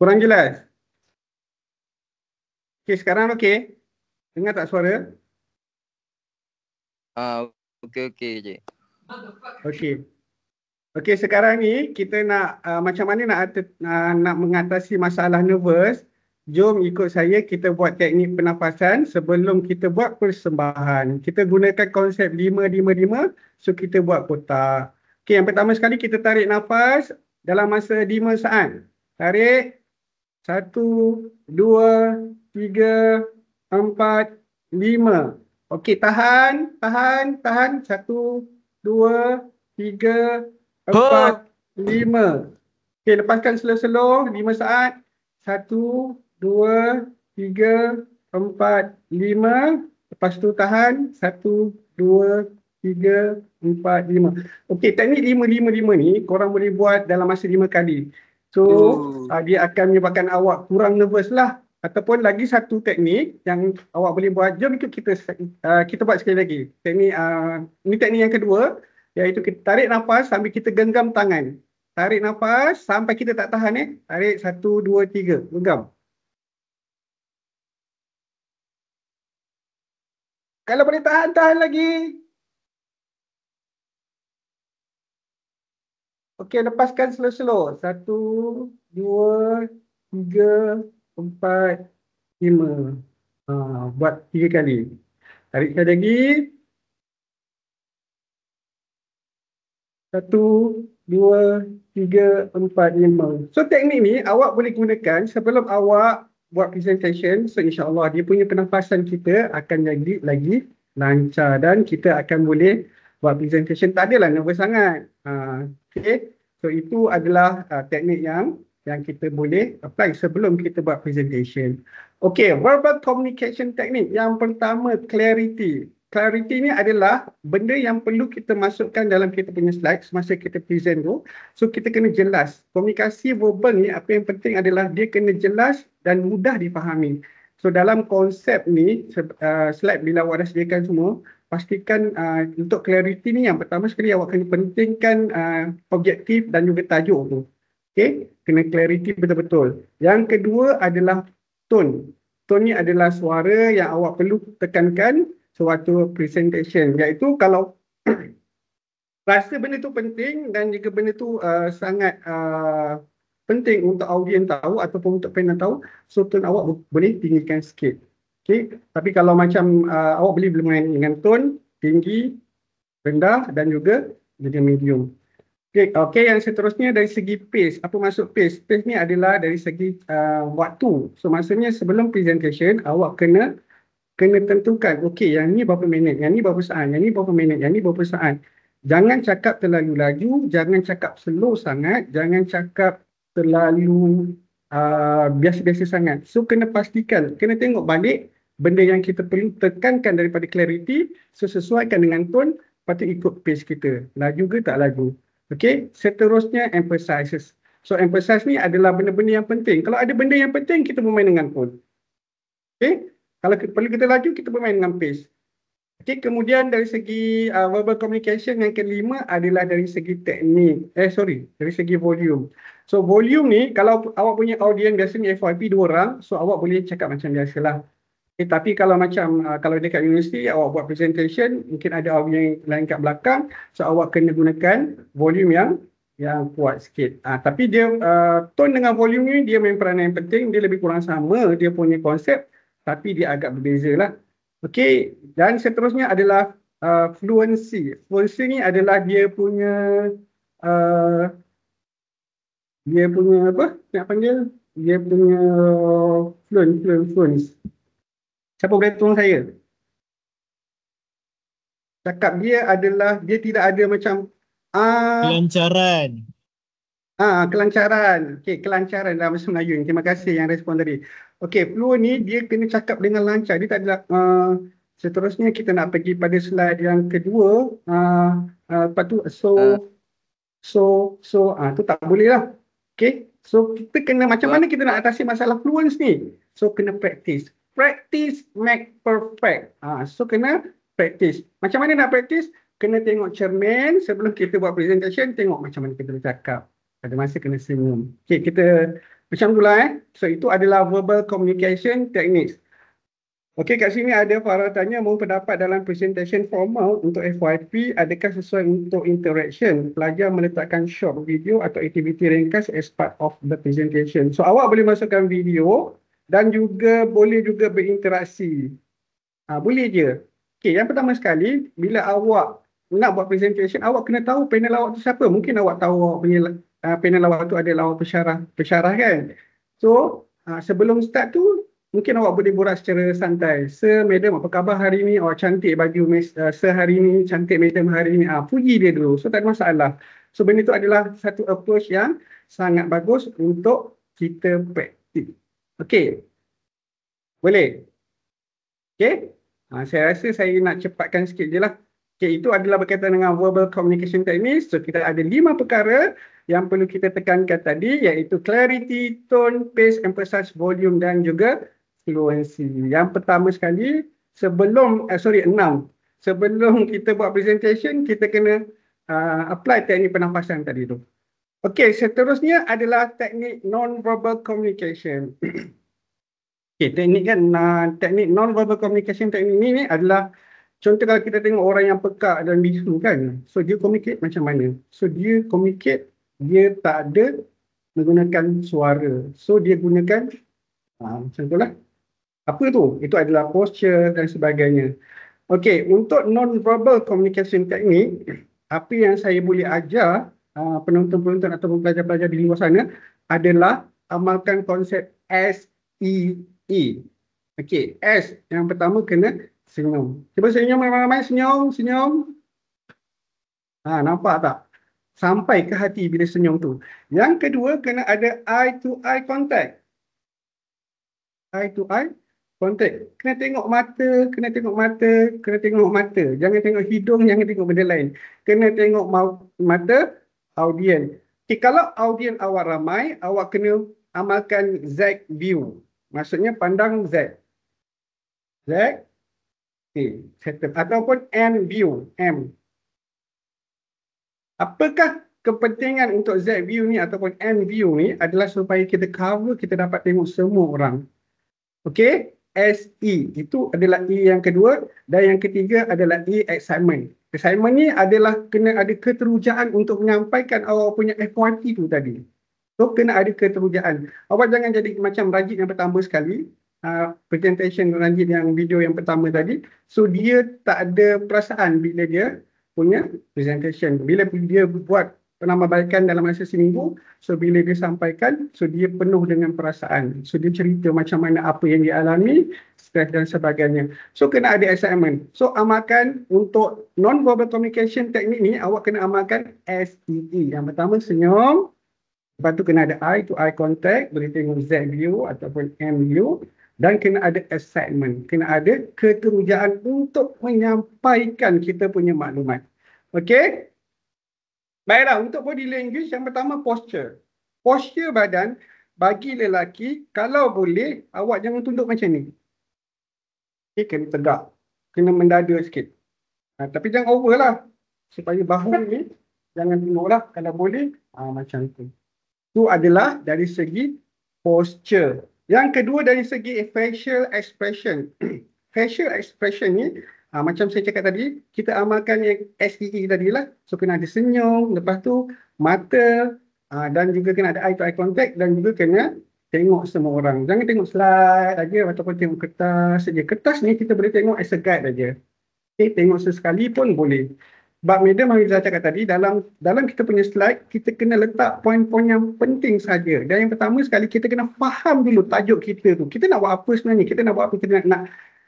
Kurang jelas? Okey, sekarang okey? Dengar tak suara? Ah, uh, okey, okey, cik. Okey. Okey sekarang ni kita nak uh, macam mana nak uh, nak mengatasi masalah nervous? Jom ikut saya kita buat teknik pernafasan sebelum kita buat persembahan. Kita gunakan konsep 5-5-5 so kita buat kotak. Okey yang pertama sekali kita tarik nafas dalam masa 5 saat. Tarik 1, 2, 3, 4, 5. Okey tahan, tahan, tahan. satu dua, tiga, empat, lima. Okey, lepaskan slow-slow. Lima saat. Satu, dua, tiga, empat, lima. Lepas tu tahan. Satu, dua, tiga, empat, lima. Okey, teknik lima-lima-lima ni korang boleh buat dalam masa lima kali. So, uh, dia akan menyebabkan awak kurang nervous lah ataupun lagi satu teknik yang awak boleh buat jom ikut kita uh, kita buat sekali lagi teknik uh, ni teknik yang kedua iaitu kita tarik nafas sambil kita genggam tangan tarik nafas sampai kita tak tahan eh tarik satu, dua, tiga, genggam kalau boleh tahan tahan lagi okey lepaskan slow-slow Satu, dua, tiga empat, lima. Ha, buat tiga kali. Tarik sekali lagi. Satu, dua, tiga, empat, lima. So teknik ni awak boleh gunakan sebelum awak buat presentation. So insyaAllah dia punya penafasan kita akan jadi lagi lancar dan kita akan boleh buat presentation. Tak adalah nervous sangat. Ha, okay. So itu adalah uh, teknik yang yang kita boleh apply sebelum kita buat presentation. Okay, verbal communication technique. Yang pertama, clarity. Clarity ni adalah benda yang perlu kita masukkan dalam kita punya slide semasa kita present tu. So, kita kena jelas. Komunikasi verbal ni apa yang penting adalah dia kena jelas dan mudah difahami. So, dalam konsep ni, uh, slide bila awak dah sediakan semua, pastikan uh, untuk clarity ni yang pertama sekali awak kena pentingkan uh, objektif dan juga tajuk tu. Okay, kena clarity betul-betul. Yang kedua adalah tone. Tone ni adalah suara yang awak perlu tekankan sewaktu presentation. Iaitu kalau rasa benda tu penting dan jika benda tu uh, sangat uh, penting untuk audiens tahu ataupun untuk panel tahu, so tone awak boleh tinggikan sikit. Okay, tapi kalau macam uh, awak boleh bermain dengan tone, tinggi, rendah dan juga dengan medium. Okay, okay, yang seterusnya dari segi pace. Apa maksud pace? Pace ni adalah dari segi uh, waktu. So maksudnya sebelum presentation, awak kena kena tentukan. Okay, yang ni berapa minit, yang ni berapa saat, yang ni berapa minit, yang ni berapa saat. Jangan cakap terlalu laju, jangan cakap slow sangat, jangan cakap terlalu uh, biasa-biasa uh, sangat. So kena pastikan, kena tengok balik benda yang kita perlu tekankan daripada clarity, so sesuaikan dengan tone, patut ikut pace kita. Laju ke tak laju? Okay, seterusnya emphasizes. So emphasize ni adalah benda-benda yang penting. Kalau ada benda yang penting, kita bermain dengan phone. Okay, kalau perlu kita laju, kita bermain dengan pace. Okay, kemudian dari segi uh, verbal communication yang kelima adalah dari segi teknik. Eh, sorry. Dari segi volume. So, volume ni kalau awak punya audience biasanya FYP dua orang, so awak boleh cakap macam biasalah. Eh, tapi kalau macam uh, kalau dekat universiti awak buat presentation mungkin ada orang yang lain kat belakang so awak kena gunakan volume yang yang kuat sikit. Uh, tapi dia uh, tone dengan volume ni dia main peranan yang penting dia lebih kurang sama dia punya konsep tapi dia agak berbeza lah. Okay dan seterusnya adalah uh, fluency. Fluency ni adalah dia punya uh, dia punya apa nak panggil dia punya fluency, fluency. Siapa boleh tolong saya? Cakap dia adalah dia tidak ada macam ah kelancaran. Ah kelancaran. Okey, kelancaran dalam bahasa Melayu. Terima kasih yang respon tadi. Okey, flu ni dia kena cakap dengan lancar. Dia tak ada uh, seterusnya kita nak pergi pada slide yang kedua. Ah uh, uh, lepas tu so uh. so so ah uh, tu tak boleh lah. Okey. So kita kena macam ah. mana kita nak atasi masalah fluence ni? So kena practice practice make perfect. Ha, so kena practice. Macam mana nak practice? Kena tengok cermin sebelum kita buat presentation, tengok macam mana kita bercakap. Ada masa kena senyum. Okay, kita macam itulah eh. So itu adalah verbal communication techniques. Okay, kat sini ada Farah tanya, mau pendapat dalam presentation formal untuk FYP, adakah sesuai untuk interaction? Pelajar meletakkan short video atau aktiviti ringkas as part of the presentation. So awak boleh masukkan video dan juga boleh juga berinteraksi. Ha, boleh je. Okey, yang pertama sekali, bila awak nak buat presentation, awak kena tahu panel awak tu siapa. Mungkin awak tahu awak punya uh, panel awak tu adalah awak pesyarah, pesyarah kan? So, uh, sebelum start tu, mungkin awak boleh borak secara santai. Sir, madam, apa khabar hari ni? Awak oh, cantik baju mes, uh, sir hari ni, cantik madam hari ni. Ha, puji dia dulu. So, tak ada masalah. So, benda tu adalah satu approach yang sangat bagus untuk kita pack. Okey. Boleh? Okey. Ha, saya rasa saya nak cepatkan sikit je lah. Okey, itu adalah berkaitan dengan verbal communication technique. So, kita ada lima perkara yang perlu kita tekankan tadi iaitu clarity, tone, pace, emphasis, volume dan juga fluency. Yang pertama sekali, sebelum, eh, sorry, enam. Sebelum kita buat presentation, kita kena uh, apply teknik pernafasan tadi tu. Okey, seterusnya adalah teknik non-verbal communication. Okey, teknik kan, nah, teknik non-verbal communication teknik ni, ni adalah contoh kalau kita tengok orang yang pekak dan bisu kan. So, dia communicate macam mana? So, dia communicate, dia tak ada menggunakan suara. So, dia gunakan ah, macam tu lah. Apa tu? Itu adalah posture dan sebagainya. Okey, untuk non-verbal communication teknik, apa yang saya boleh ajar Ah, penonton-penonton ataupun pelajar-pelajar di luar sana adalah amalkan konsep S E E. Okey, S yang pertama kena senyum. Cuba senyum ramai-ramai, senyum, senyum. Ha, nampak tak? Sampai ke hati bila senyum tu. Yang kedua kena ada eye to eye contact. Eye to eye contact. Kena tengok mata, kena tengok mata, kena tengok mata. Jangan tengok hidung, jangan tengok benda lain. Kena tengok mata, audien. Okay, kalau audien awak ramai, awak kena amalkan Z view. Maksudnya pandang Z. Z. Okay, settle. Ataupun M view. M. Apakah kepentingan untuk Z view ni ataupun M view ni adalah supaya kita cover, kita dapat tengok semua orang. Okay. SE. Itu adalah E yang kedua. Dan yang ketiga adalah E excitement assignment ni adalah kena ada keterujaan untuk menyampaikan awak punya FYP tu tadi. So kena ada keterujaan. Awak jangan jadi macam rajin yang pertama sekali. Uh, presentation rajin yang video yang pertama tadi. So dia tak ada perasaan bila dia punya presentation. Bila dia buat penambahbaikan dalam masa seminggu so bila dia sampaikan so dia penuh dengan perasaan so dia cerita macam mana apa yang dia alami dan sebagainya so kena ada assignment so amalkan untuk non verbal communication teknik ni awak kena amalkan SEE e. yang pertama senyum lepas tu kena ada eye to eye contact boleh tengok Z view ataupun M view dan kena ada assignment kena ada keterujaan untuk menyampaikan kita punya maklumat okey Baiklah, untuk body language yang pertama posture. Posture badan bagi lelaki, kalau boleh, awak jangan tunduk macam ni. Okay, kena tegak. Kena mendada sikit. Ha, tapi jangan over lah. Supaya bahu ni, jangan tunduk lah. Kalau boleh, ha, macam tu. Itu adalah dari segi posture. Yang kedua dari segi facial expression. facial expression ni, Ha, macam saya cakap tadi, kita amalkan yang SEE e tadi lah. So kena ada senyum, lepas tu mata ha, dan juga kena ada eye to eye contact dan juga kena tengok semua orang. Jangan tengok slide aja ataupun tengok kertas saja. Kertas ni kita boleh tengok as a guide aja. Okay, eh, tengok sesekali pun boleh. Bab Madam Mahirza cakap tadi dalam dalam kita punya slide kita kena letak poin-poin yang penting saja. Dan yang pertama sekali kita kena faham dulu tajuk kita tu. Kita nak buat apa sebenarnya? Kita nak buat apa? Kita nak, nak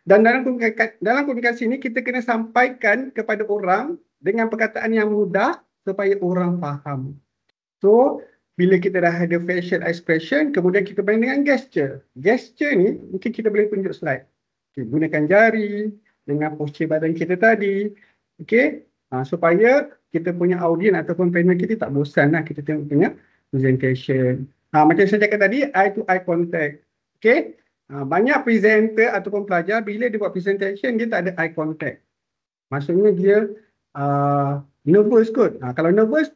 dan dalam komunikasi, dalam komunikasi ini kita kena sampaikan kepada orang dengan perkataan yang mudah supaya orang faham. So, bila kita dah ada facial expression, kemudian kita main dengan gesture. Gesture ni mungkin kita boleh tunjuk slide. Okay, gunakan jari dengan posture badan kita tadi. Okay, ha, supaya kita punya audien ataupun panel kita tak bosan lah kita tengok punya presentation. Ha, macam saya cakap tadi, eye to eye contact. Okay, Ha, banyak presenter ataupun pelajar bila dia buat presentation dia tak ada eye contact. Maksudnya dia uh, nervous kot. Uh, kalau nervous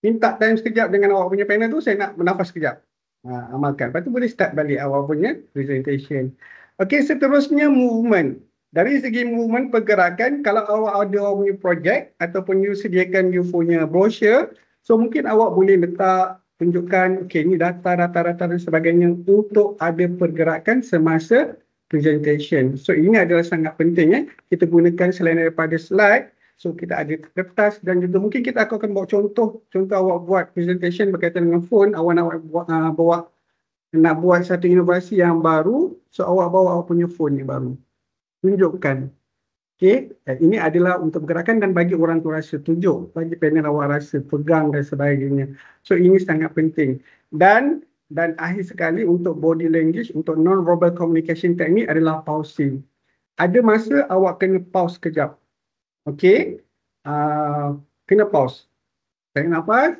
minta time sekejap dengan awak punya panel tu saya nak menafas sekejap. Uh, amalkan. Lepas tu boleh start balik awak punya presentation. Okey seterusnya movement. Dari segi movement pergerakan kalau awak ada awak punya projek ataupun you sediakan you punya brochure so mungkin awak boleh letak tunjukkan okey ni data rata-rata dan sebagainya untuk ada pergerakan semasa presentation. So ini adalah sangat penting eh. Kita gunakan selain daripada slide, so kita ada kertas dan juga mungkin kita akan bawa contoh contoh awak buat presentation berkaitan dengan phone, awak nak buat uh, bawa nak buat satu inovasi yang baru, so awak bawa awak punya phone yang baru. Tunjukkan Okey, ini adalah untuk pergerakan dan bagi orang tu rasa tunjuk, bagi panel awak rasa pegang dan sebagainya. So ini sangat penting. Dan dan akhir sekali untuk body language, untuk non-verbal communication teknik adalah pausing. Ada masa awak kena pause sekejap. Okay, uh, kena pause. Tak kenapa?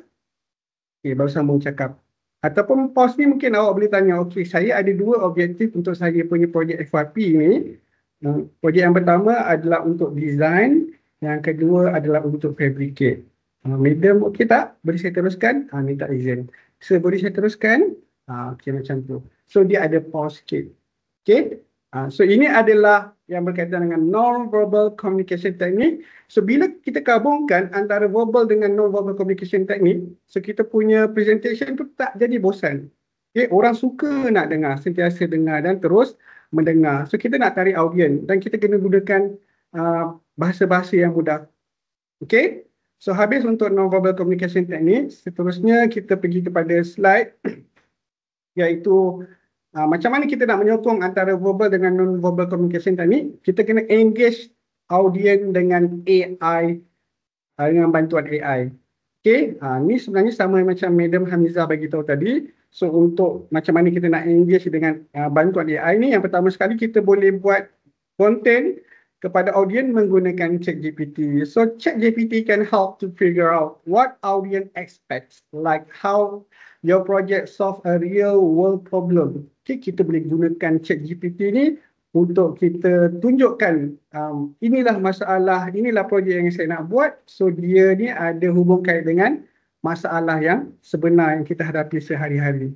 okay, baru sambung cakap. Ataupun pause ni mungkin awak boleh tanya, Okay, saya ada dua objektif untuk saya punya projek FYP ni projek yang pertama adalah untuk design, yang kedua adalah untuk fabricate. Uh, ah, medium okey tak? Boleh saya teruskan? Uh, minta izin. So, boleh saya teruskan? Uh, okey, macam tu. So, dia ada pause kit. Okay? Uh, ah, so, ini adalah yang berkaitan dengan non-verbal communication technique. So, bila kita gabungkan antara verbal dengan non-verbal communication technique, so kita punya presentation tu tak jadi bosan. Okay? Orang suka nak dengar, sentiasa dengar dan terus mendengar. So kita nak tarik audien dan kita kena gunakan uh, bahasa-bahasa yang mudah. Okay. So habis untuk non-verbal communication technique, seterusnya kita pergi kepada slide iaitu uh, macam mana kita nak menyokong antara verbal dengan non-verbal communication technique. Kita kena engage audien dengan AI, uh, dengan bantuan AI. Okay, uh, ni sebenarnya sama macam Madam Hamizah bagi tahu tadi. So untuk macam mana kita nak engage dengan uh, bantuan AI ni yang pertama sekali kita boleh buat konten kepada audience menggunakan ChatGPT. So ChatGPT can help to figure out what audience expects like how your project solve a real world problem. Okay, kita boleh gunakan ChatGPT ni untuk kita tunjukkan um, inilah masalah, inilah projek yang saya nak buat. So dia ni ada hubung kait dengan masalah yang sebenar yang kita hadapi sehari-hari.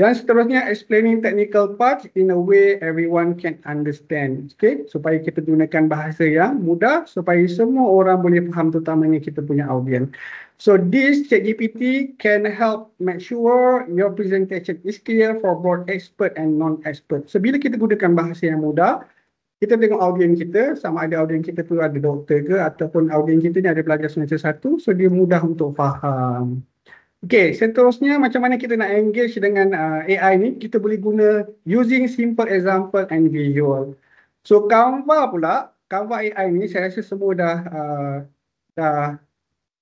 Yang seterusnya, explaining technical parts in a way everyone can understand. Okay, supaya kita gunakan bahasa yang mudah supaya semua orang boleh faham terutamanya kita punya audience. So this ChatGPT can help make sure your presentation is clear for both expert and non-expert. So bila kita gunakan bahasa yang mudah, kita tengok audien kita sama ada audien kita tu ada doktor ke ataupun audien kita ni ada pelajar semester satu, so dia mudah untuk faham Okay, seterusnya macam mana kita nak engage dengan uh, AI ni, kita boleh guna using simple example and visual. So Canva pula, Canva AI ni saya rasa semua dah uh, dah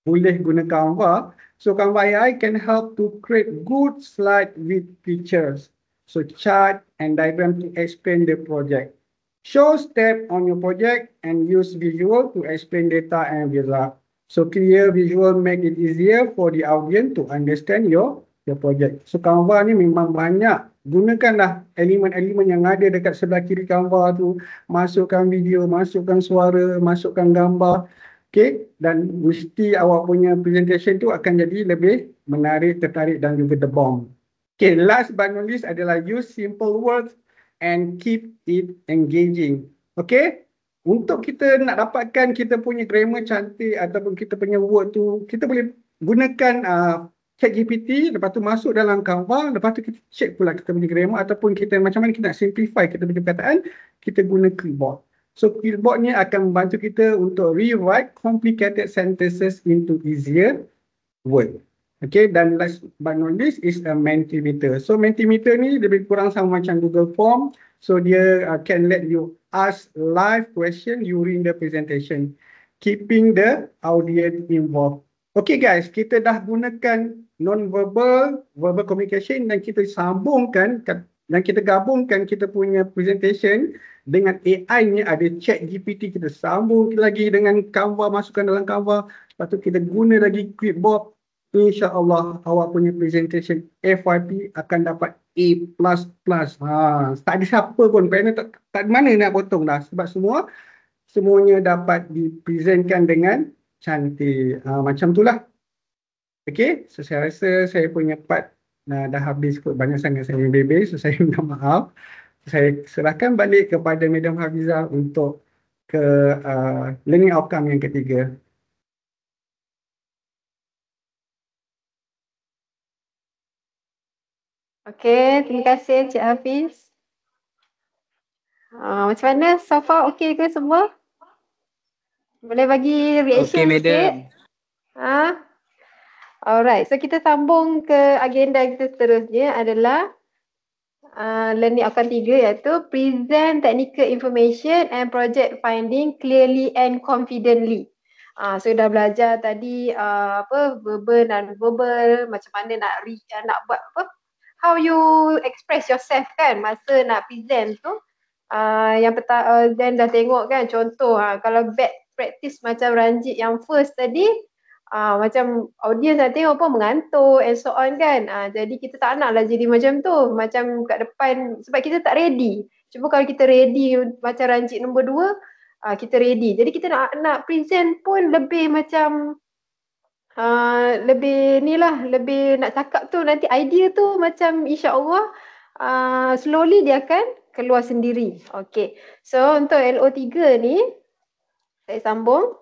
boleh guna Canva. So Canva AI can help to create good slide with pictures. So chart and diagram to explain the project. Show step on your project and use visual to explain data and result. So clear visual make it easier for the audience to understand your your project. So Canva ni memang banyak. Gunakanlah elemen-elemen yang ada dekat sebelah kiri Canva tu. Masukkan video, masukkan suara, masukkan gambar. Okay, dan mesti awak punya presentation tu akan jadi lebih menarik, tertarik dan juga the bomb. Okay, last but not least adalah use simple words and keep it engaging. Okay? Untuk kita nak dapatkan kita punya grammar cantik ataupun kita punya word tu, kita boleh gunakan uh, chat GPT, lepas tu masuk dalam Canva, lepas tu kita check pula kita punya grammar ataupun kita macam mana kita nak simplify kita punya perkataan, kita guna keyboard. So keyboard ni akan membantu kita untuk rewrite complicated sentences into easier words. Okay, dan last but not least is a Mentimeter. So Mentimeter ni lebih kurang sama macam Google Form. So dia uh, can let you ask live question during the presentation. Keeping the audience involved. Okay guys, kita dah gunakan non-verbal, verbal communication dan kita sambungkan dan kita gabungkan kita punya presentation dengan AI ni ada chat GPT kita sambung lagi dengan Canva, masukkan dalam Canva. Lepas tu kita guna lagi clipboard InsyaAllah awak punya presentation FYP akan dapat A++. Ha, tak ada siapa pun. Panel tak, tak ada mana nak potong dah. Sebab semua semuanya dapat dipresentkan dengan cantik. Ha, macam itulah. Okay. So saya rasa saya punya part nah, dah habis kot. Banyak sangat saya bebe. So saya minta maaf. So, saya serahkan balik kepada Madam Hafizah untuk ke uh, learning outcome yang ketiga. Okay, terima kasih Cik Hafiz. Uh, macam mana? So far okay ke semua? Boleh bagi reaction okay, sikit? Okay, ha? madam. Alright, so kita sambung ke agenda kita seterusnya adalah Uh, learning akan tiga iaitu present technical information and project finding clearly and confidently. Uh, so dah belajar tadi uh, apa verbal dan verbal macam mana nak nak buat apa how you express yourself kan masa nak present tu uh, yang pertama uh, then dah tengok kan contoh uh, kalau bad practice macam Ranjit yang first tadi uh, macam audience dah tengok pun mengantuk and so on kan uh, jadi kita tak nak lah jadi macam tu macam kat depan sebab kita tak ready cuba kalau kita ready macam Ranjit nombor dua uh, kita ready jadi kita nak nak present pun lebih macam uh, lebih ni lah lebih nak cakap tu nanti idea tu macam insya Allah uh, ah, slowly dia akan keluar sendiri. Okay. So untuk LO3 ni saya sambung.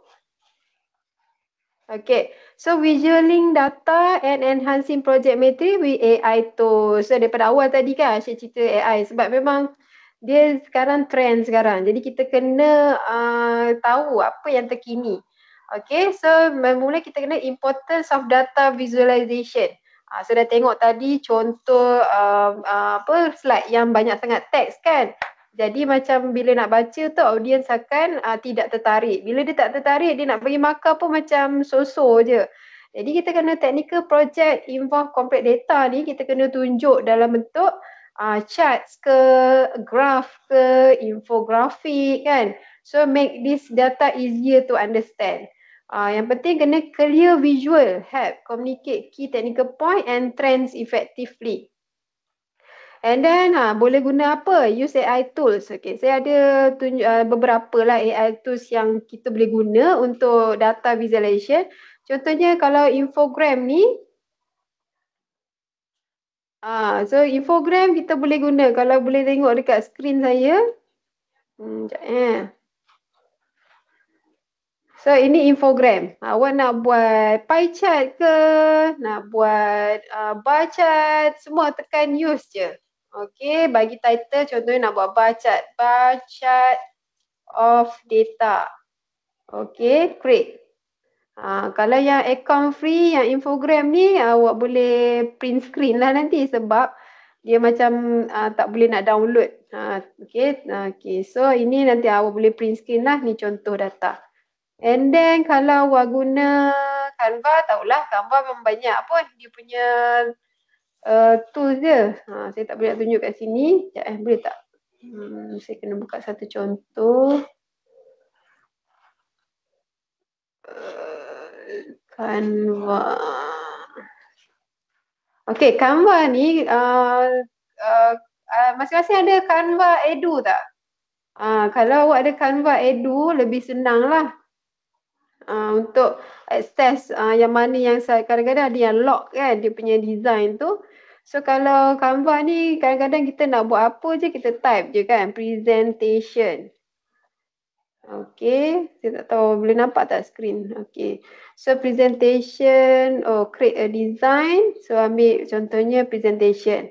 Okay. So visualing data and enhancing project metric with AI tu. So daripada awal tadi kan Asyik cerita AI sebab memang dia sekarang trend sekarang. Jadi kita kena uh, tahu apa yang terkini. Okay, so mula kita kena importance of data visualization. Uh, ah, so dah tengok tadi contoh uh, uh, apa slide yang banyak sangat teks kan. Jadi macam bila nak baca tu audience akan uh, tidak tertarik. Bila dia tak tertarik dia nak bagi markah pun macam so-so je. Jadi kita kena technical project involve complete data ni kita kena tunjuk dalam bentuk uh, charts ke, graph ke, infografik kan. So make this data easier to understand. Uh, yang penting kena clear visual, help communicate key technical point and trends effectively. And then uh, boleh guna apa? Use AI tools. Okay, saya ada tunjuk, uh, ah, beberapa lah AI tools yang kita boleh guna untuk data visualization. Contohnya kalau infogram ni, uh, so infogram kita boleh guna kalau boleh tengok dekat screen saya. Hmm, eh. So ini infogram. Awak nak buat pie chart ke? Nak buat uh, bar chart? Semua tekan use je. Okay, bagi title contohnya nak buat bar chart. Bar chart of data. Okay, create. Uh, kalau yang account free, yang infogram ni awak boleh print screen lah nanti sebab dia macam uh, tak boleh nak download. Uh, okay. Uh, okay, so ini nanti awak boleh print screen lah. Ni contoh data. And then kalau awak guna Canva, tahulah Canva memang banyak pun dia punya uh, tools dia. Ha, saya tak boleh tunjuk kat sini. Sekejap eh, boleh tak? Hmm, saya kena buka satu contoh. Uh, Canva. Okay, Canva ni uh, uh, uh, ada Canva Edu tak? Uh, kalau awak ada Canva Edu, lebih senang lah uh, untuk access uh, yang mana yang saya kadang-kadang dia lock kan dia punya design tu. So kalau Canva ni kadang-kadang kita nak buat apa je kita type je kan presentation. Okay, saya tak tahu boleh nampak tak screen. Okay, so presentation or oh, create a design. So ambil contohnya presentation.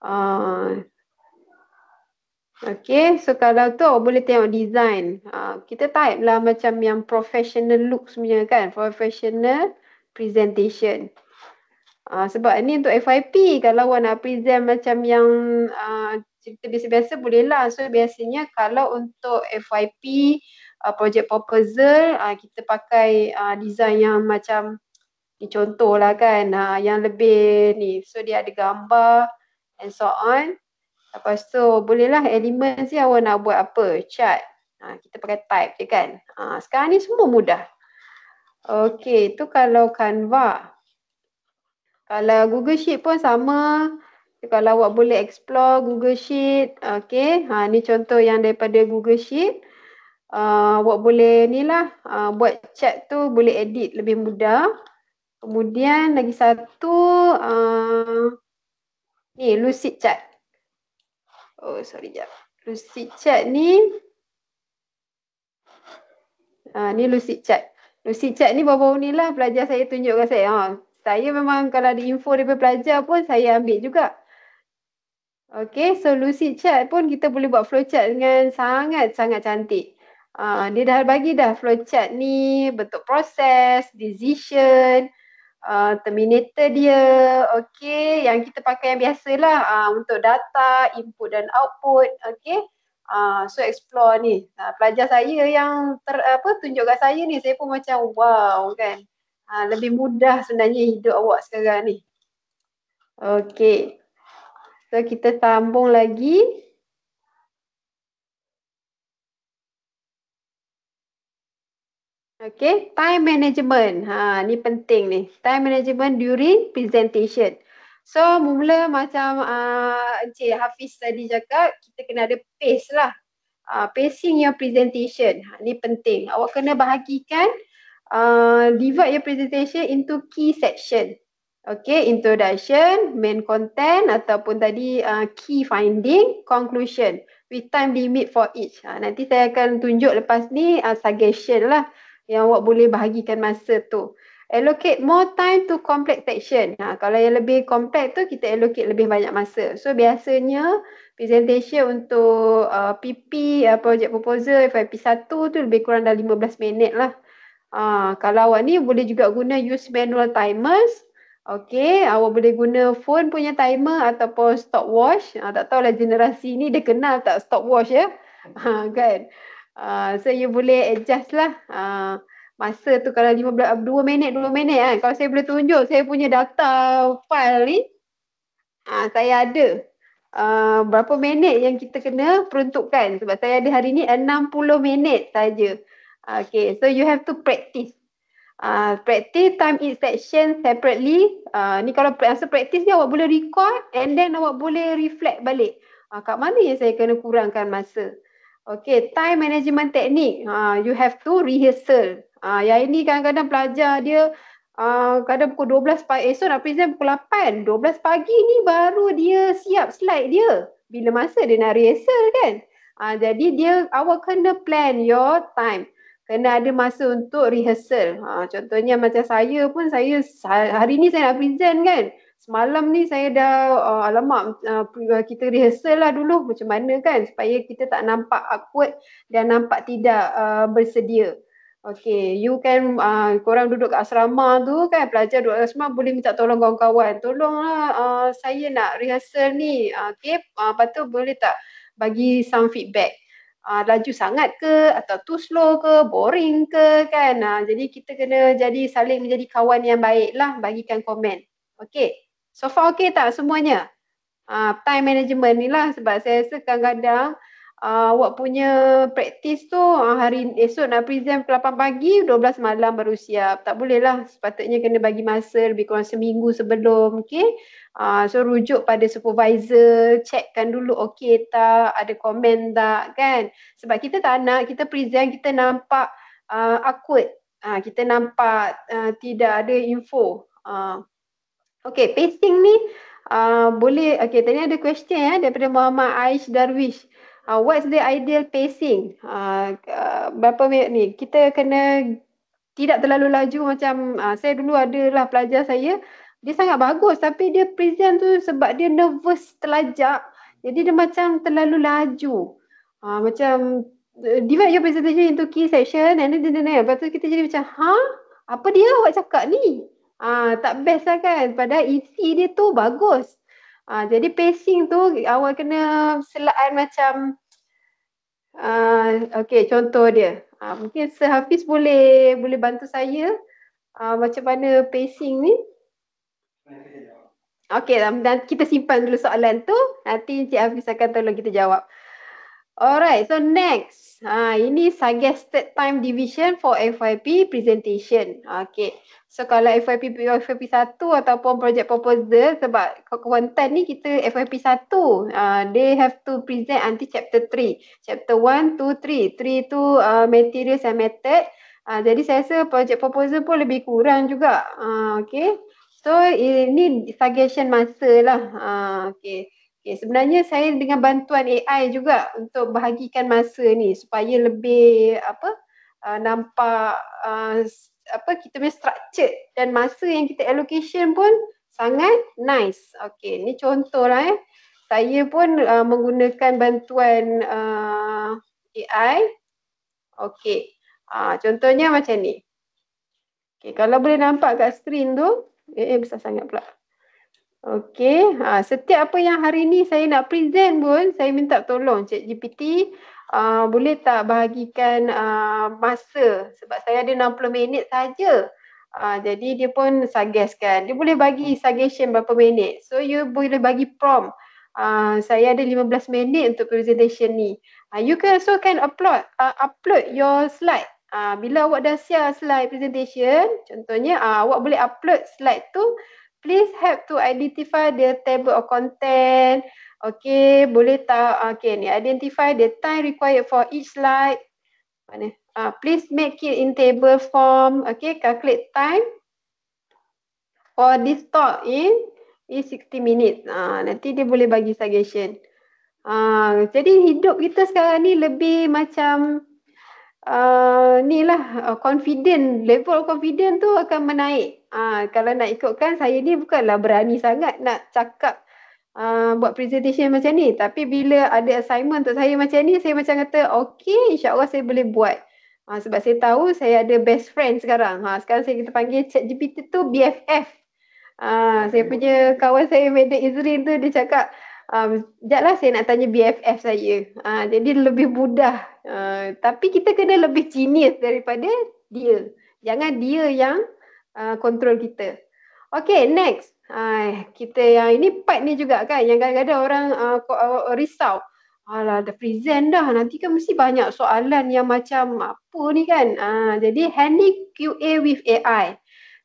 Uh, Okay, so kalau tu boleh tengok design. Uh, kita type lah macam yang professional look punya kan. Professional presentation. Uh, sebab ni untuk FYP. Kalau awak nak present macam yang ah, cerita uh, biasa-biasa boleh lah. So biasanya kalau untuk FYP, uh, project proposal, uh, kita pakai uh, design yang macam ni contoh lah kan. Uh, yang lebih ni. So dia ada gambar and so on. Lepas tu bolehlah elemen ni awak nak buat apa, chat Ha, kita pakai type je kan. Ha, sekarang ni semua mudah. Okay, tu kalau Canva. Kalau Google Sheet pun sama. Kalau awak boleh explore Google Sheet. Okay, ha, ni contoh yang daripada Google Sheet. Uh, awak boleh ni lah uh, buat chat tu boleh edit lebih mudah. Kemudian lagi satu uh, ni lucid chat. Oh sorry jap. Lucid chat ni Ha, ni lucid chat. Lucid chat ni baru-baru ni lah pelajar saya tunjuk. tunjukkan saya. Ha, saya memang kalau ada info daripada pelajar pun saya ambil juga. Okay, so lucid chat pun kita boleh buat flow chat dengan sangat-sangat cantik. Uh, dia dah bagi dah flow chat ni, bentuk proses, decision, uh, Uh, terminator dia okey yang kita pakai yang biasalah uh, untuk data input dan output okey uh, so explore ni uh, pelajar saya yang ter, apa tunjuk kat saya ni saya pun macam wow kan uh, lebih mudah sebenarnya hidup awak sekarang ni okey so kita sambung lagi Okay, time management. Ha, ni penting ni. Time management during presentation. So, mula macam uh, Encik Hafiz tadi cakap, kita kena ada pace lah. Uh, pacing your presentation. Ha, ni penting. Awak kena bahagikan uh, divide your presentation into key section. Okay, introduction, main content ataupun tadi uh, key finding, conclusion. With time limit for each. Ha, nanti saya akan tunjuk lepas ni uh, suggestion lah yang awak boleh bahagikan masa tu. Allocate more time to complex section. Ha, kalau yang lebih complex tu kita allocate lebih banyak masa. So biasanya presentation untuk uh, PP, uh, project proposal, FIP 1 tu lebih kurang dalam 15 minit lah. Uh, kalau awak ni boleh juga guna use manual timers. Okay, awak boleh guna phone punya timer ataupun stopwatch. Uh, tak tahulah generasi ni dia kenal tak stopwatch ya. Ha, kan? Ah, saya boleh adjust lah uh, masa tu kalau 15 2 minit 2 minit kan kalau saya boleh tunjuk saya punya data file ni uh, saya ada uh, berapa minit yang kita kena peruntukkan sebab saya ada hari ni 60 minit saja okay so you have to practice Uh, practice time each section separately uh, ni kalau masa practice ni awak boleh record and then awak boleh reflect balik uh, kat mana yang saya kena kurangkan masa Okay, time management teknik. Uh, ah, you have to rehearsal. Uh, yang ini kadang-kadang pelajar dia uh, kadang pukul 12 pagi, so nak present pukul 8. 12 pagi ni baru dia siap slide dia. Bila masa dia nak rehearsal kan. Uh, jadi dia awak kena plan your time. Kena ada masa untuk rehearsal. Uh, contohnya macam saya pun, saya hari ni saya nak present kan. Malam ni saya dah uh, alamak uh, uh, kita rehearsal lah dulu macam mana kan supaya kita tak nampak awkward dan nampak tidak uh, bersedia. Okay, you can uh, korang duduk kat asrama tu kan pelajar duduk asrama boleh minta tolong kawan-kawan. Tolonglah uh, saya nak rehearsal ni. Uh, okay, uh, lepas tu boleh tak bagi some feedback. Uh, laju sangat ke atau too slow ke boring ke kan uh, jadi kita kena jadi saling menjadi kawan yang baik lah bagikan komen okay So far okay tak semuanya? Uh, time management ni lah sebab saya rasa kadang-kadang uh, awak punya praktis tu uh, hari esok nak present 8 pagi, 12 malam baru siap. Tak boleh lah sepatutnya kena bagi masa lebih kurang seminggu sebelum. Okay? Uh, so rujuk pada supervisor, checkkan dulu okay tak, ada komen tak kan. Sebab kita tak nak, kita present kita nampak uh, awkward. Uh, kita nampak uh, tidak ada info. Uh, Okay, pacing ni uh, boleh. Okay, tadi ada question ya daripada Muhammad Aish Darwish. Uh, what's the ideal pacing? Uh, uh, berapa minit ni? Kita kena tidak terlalu laju macam uh, saya dulu adalah pelajar saya. Dia sangat bagus tapi dia present tu sebab dia nervous telajak. Jadi dia macam terlalu laju. Uh, macam uh, divide your presentation into key section and then, then, then, then. Lepas tu kita jadi macam, ha? Apa dia awak cakap ni? Ah, tak best lah kan. Padahal isi e dia tu bagus. Ah, jadi pacing tu awak kena selaan macam ah, okay contoh dia. Ah, mungkin sehabis boleh boleh bantu saya ah, macam mana pacing ni. Okay, dan kita simpan dulu soalan tu. Nanti Encik Hafiz akan tolong kita jawab. Alright, so next. Ha, ini suggested time division for FYP presentation. Okay, So kalau FYP FYP 1 ataupun project proposal sebab Kuantan ni kita FYP 1 uh, ah, they have to present until chapter 3. Chapter 1, 2, 3. 3 tu uh, materials and method. Uh, jadi saya rasa project proposal pun lebih kurang juga. Uh, okay. So ini suggestion masa lah. Uh, okay. Okay, sebenarnya saya dengan bantuan AI juga untuk bahagikan masa ni supaya lebih apa uh, nampak uh, apa kita punya structure dan masa yang kita allocation pun sangat nice. Okay ni contoh lah eh. Saya pun uh, menggunakan bantuan uh, AI. Okay. Uh, contohnya macam ni. Okay, kalau boleh nampak kat skrin tu. Eh, eh besar sangat pula. Okay. Ah, setiap apa yang hari ni saya nak present pun saya minta tolong Cik GPT Ah, boleh tak bahagikan uh, masa sebab saya ada 60 minit saja. Uh, jadi dia pun suggest kan. Dia boleh bagi suggestion berapa minit. So you boleh bagi prompt. Uh, saya ada 15 minit untuk presentation ni. Uh, you can also can upload uh, upload your slide. Uh, bila awak dah siap slide presentation, contohnya uh, awak boleh upload slide tu please help to identify the table of content. Okay, boleh tak? Okay, ni identify the time required for each slide. Mana? Uh, please make it in table form. Okay, calculate time for this talk in is 60 minutes. Uh, ah, nanti dia boleh bagi suggestion. Uh, jadi hidup kita sekarang ni lebih macam uh, ni lah uh, confident level confident tu akan menaik uh, kalau nak ikutkan saya ni bukanlah berani sangat nak cakap uh, buat presentation macam ni tapi bila ada assignment untuk saya macam ni saya macam kata okay insyaAllah saya boleh buat uh, sebab saya tahu saya ada best friend sekarang ha, sekarang saya kita panggil chat GPT tu BFF Ah, saya hmm. punya kawan saya Madam Izrin tu dia cakap um, sekejap lah saya nak tanya BFF saya. Uh, ah, jadi lebih mudah. Uh, tapi kita kena lebih genius daripada dia. Jangan dia yang kontrol ah, uh, kita. Okay, next. Uh, kita yang ini part ni juga kan yang kadang-kadang orang uh, risau. Alah, dah present dah. Nanti kan mesti banyak soalan yang macam apa ni kan. Uh, jadi, handy QA with AI.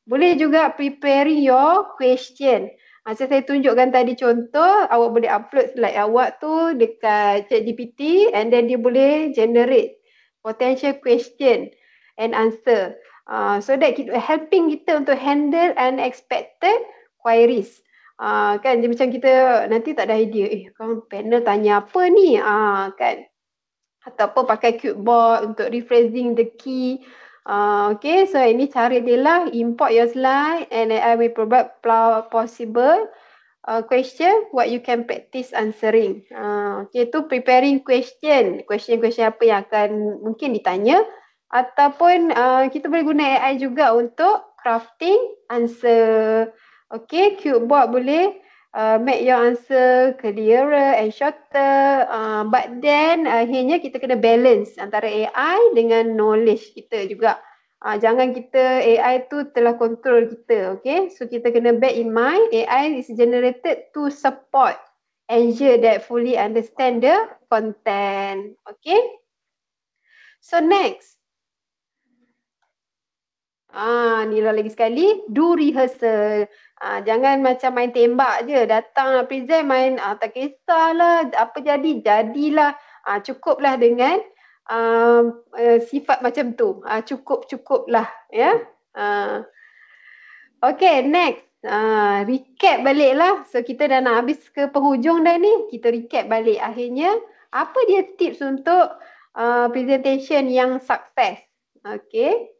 Boleh juga preparing your question. Masa ah, saya tunjukkan tadi contoh, awak boleh upload slide awak tu dekat chat GPT and then dia boleh generate potential question and answer. Uh, so that kita, helping kita untuk handle unexpected queries. Uh, kan dia macam kita nanti tak ada idea, eh kan panel tanya apa ni? Uh, kan? apa pakai cute bot untuk rephrasing the key. Ah, okay, so ini cari dia lah. Import your slide and I will provide possible uh, question what you can practice answering. Uh, okay, tu preparing question. Question-question apa yang akan mungkin ditanya. Ataupun uh, kita boleh guna AI juga untuk crafting answer. Okay, cute board boleh uh, make your answer clearer and shorter. Uh, but then uh, akhirnya kita kena balance antara AI dengan knowledge kita juga. Uh, jangan kita AI tu telah control kita, okay? So kita kena back in mind AI is generated to support ensure that fully understand the content, okay? So next, Ah, ni lah lagi sekali, do rehearsal. Ah, jangan macam main tembak je, datang nak present main ah, tak kisahlah apa jadi, jadilah. Ah, cukuplah dengan ah, eh, sifat macam tu. Ah, Cukup-cukuplah. Ya? Yeah? Ah. Okay, next. Uh, recap balik lah. So kita dah nak habis ke penghujung dah ni. Kita recap balik akhirnya. Apa dia tips untuk uh, presentation yang sukses? Okay.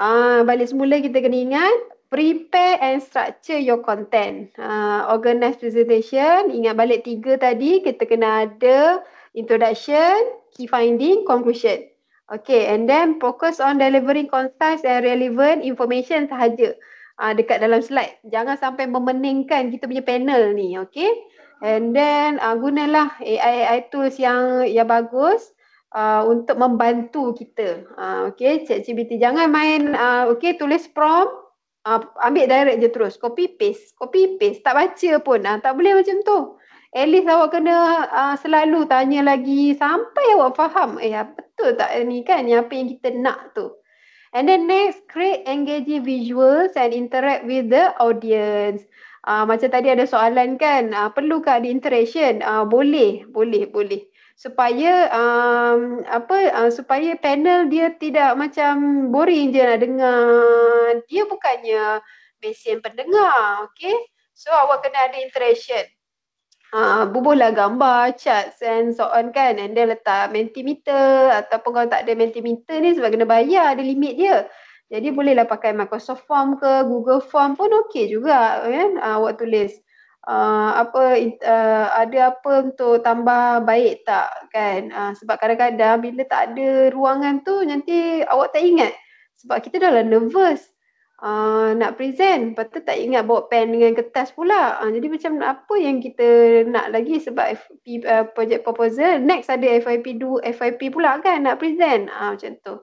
Uh, balik semula kita kena ingat prepare and structure your content. Uh, ah, organize presentation, ingat balik tiga tadi kita kena ada introduction, key finding, conclusion. Okay and then focus on delivering concise and relevant information sahaja uh, dekat dalam slide. Jangan sampai memeningkan kita punya panel ni okay. And then uh, gunalah AI, AI tools yang, yang bagus. Uh, uh, untuk membantu kita. Uh, okay, ChatGPT jangan main. Uh, okay, tulis prom, Uh, ambil direct je terus. Copy paste. Copy paste. Tak baca pun. Uh, tak boleh macam tu. At least awak kena uh, selalu tanya lagi sampai awak faham. Eh, betul tak ni kan? Ni apa yang kita nak tu. And then next, create engaging visuals and interact with the audience. Uh, macam tadi ada soalan kan, uh, perlukah ada interaction? Uh, boleh, boleh, boleh supaya um, apa uh, supaya panel dia tidak macam boring je nak dengar dia bukannya mesin pendengar okey so awak kena ada interaction uh, bubuhlah gambar chat and so on kan and then letak mentimeter ataupun kalau tak ada mentimeter ni sebab kena bayar ada limit dia jadi bolehlah pakai Microsoft Form ke Google Form pun okey juga kan uh, awak tulis Ah, apa uh, ada apa untuk tambah baik tak kan uh, sebab kadang-kadang bila tak ada ruangan tu nanti awak tak ingat sebab kita dah lah nervous uh, nak present lepas tu tak ingat bawa pen dengan kertas pula uh, jadi macam apa yang kita nak lagi sebab FIP, uh, project proposal next ada FIP 2 FIP pula kan nak present uh, macam tu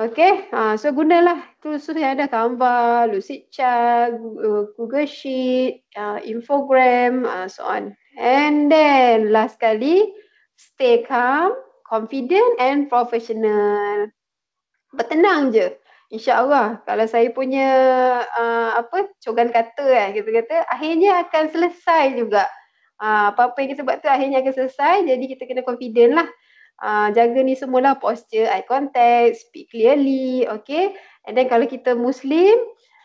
Okay, ha, ah, so gunalah tu so yang ada gambar, lucid eh, Google Sheet, uh, infogram, uh, so on. And then last kali, stay calm, confident and professional. Bertenang je. InsyaAllah kalau saya punya uh, apa cogan kata eh, kita kata akhirnya akan selesai juga. Uh, apa-apa yang kita buat tu akhirnya akan selesai jadi kita kena confident lah. Ah, jaga ni semualah posture, eye contact, speak clearly, okay. And then kalau kita Muslim,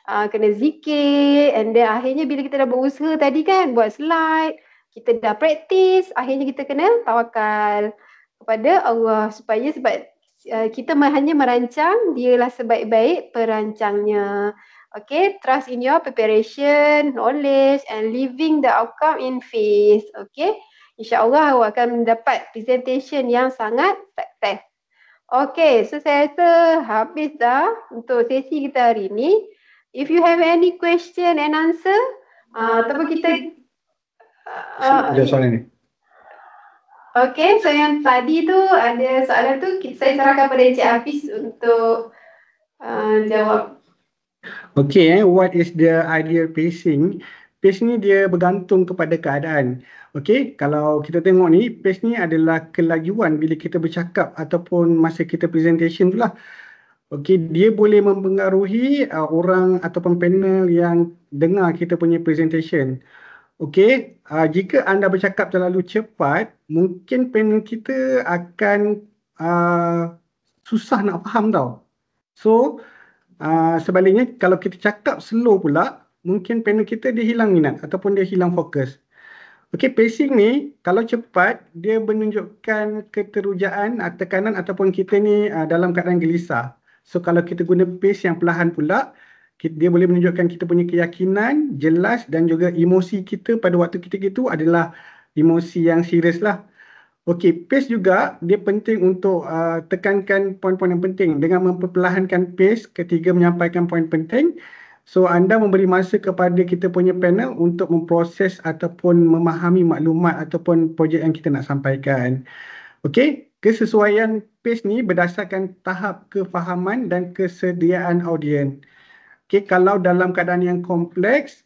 uh, kena zikir and then akhirnya bila kita dah berusaha tadi kan buat slide, kita dah practice, akhirnya kita kena tawakal kepada Allah supaya sebab uh, kita hanya merancang, dialah sebaik-baik perancangnya. Okay, trust in your preparation, knowledge and living the outcome in faith. Okay. InsyaAllah awak akan mendapat presentation yang sangat sukses. Okay, so saya rasa habis dah untuk sesi kita hari ini. If you have any question and answer, uh, ataupun kita... Ah, ada uh, soalan ni. Okay, so yang tadi tu ada soalan tu, saya serahkan pada Encik Hafiz untuk uh, jawab. Okay, eh, what is the ideal pacing? page ni dia bergantung kepada keadaan. Okey, kalau kita tengok ni, page ni adalah kelajuan bila kita bercakap ataupun masa kita presentation tu lah. Okey, dia boleh mempengaruhi uh, orang ataupun panel yang dengar kita punya presentation. Okey, uh, jika anda bercakap terlalu cepat, mungkin panel kita akan uh, susah nak faham tau. So, uh, sebaliknya kalau kita cakap slow pula, mungkin panel kita dia hilang minat ataupun dia hilang fokus. Okey, pacing ni kalau cepat dia menunjukkan keterujaan atau tekanan ataupun kita ni uh, dalam keadaan gelisah. So kalau kita guna pace yang perlahan pula, dia boleh menunjukkan kita punya keyakinan jelas dan juga emosi kita pada waktu kita itu adalah emosi yang serius lah. Okey, pace juga dia penting untuk uh, tekankan poin-poin yang penting dengan memperlahankan pace ketika menyampaikan poin penting. So anda memberi masa kepada kita punya panel untuk memproses ataupun memahami maklumat ataupun projek yang kita nak sampaikan. Okey, kesesuaian pace ni berdasarkan tahap kefahaman dan kesediaan audiens. Okey, kalau dalam keadaan yang kompleks,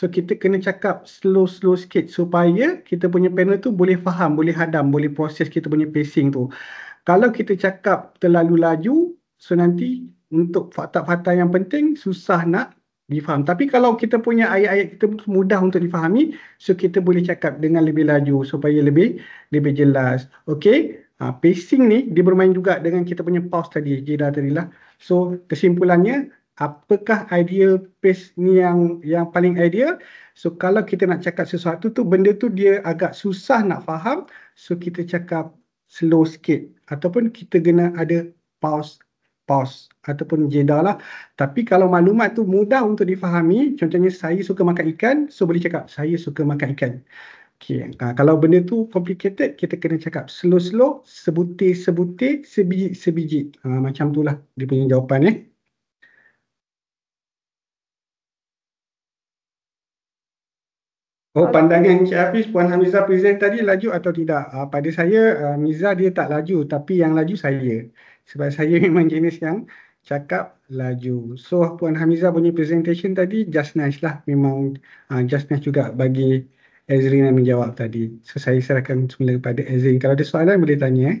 so kita kena cakap slow-slow sikit supaya kita punya panel tu boleh faham, boleh hadam, boleh proses kita punya pacing tu. Kalau kita cakap terlalu laju, so nanti untuk fakta-fakta yang penting susah nak difaham. Tapi kalau kita punya ayat-ayat kita mudah untuk difahami, so kita boleh cakap dengan lebih laju supaya lebih lebih jelas. Okey, ha, pacing ni dia bermain juga dengan kita punya pause tadi, jeda tadi lah. So kesimpulannya, apakah ideal pace ni yang yang paling ideal? So kalau kita nak cakap sesuatu tu, benda tu dia agak susah nak faham. So kita cakap slow sikit ataupun kita kena ada pause pos ataupun jendal lah. Tapi kalau maklumat tu mudah untuk difahami, contohnya saya suka makan ikan, so boleh cakap saya suka makan ikan. Okay. Ha, kalau benda tu complicated, kita kena cakap slow-slow, sebutir-sebutir, sebiji-sebiji. Ha, macam tu lah dia punya jawapan eh. Oh pandangan Encik Hafiz, Puan Hamizah present tadi laju atau tidak? Ha, pada saya, uh, Miza dia tak laju tapi yang laju saya sebab saya memang jenis yang cakap laju. So Puan Hamiza, punya presentation tadi just nice lah. Memang uh, just nice juga bagi Ezrin yang menjawab tadi. So saya serahkan semula kepada Ezrin. Kalau ada soalan boleh tanya eh.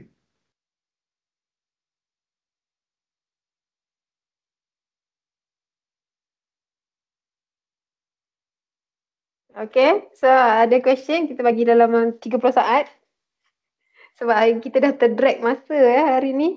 Okay, so ada question kita bagi dalam 30 saat. Sebab kita dah terdrag masa ya hari ni.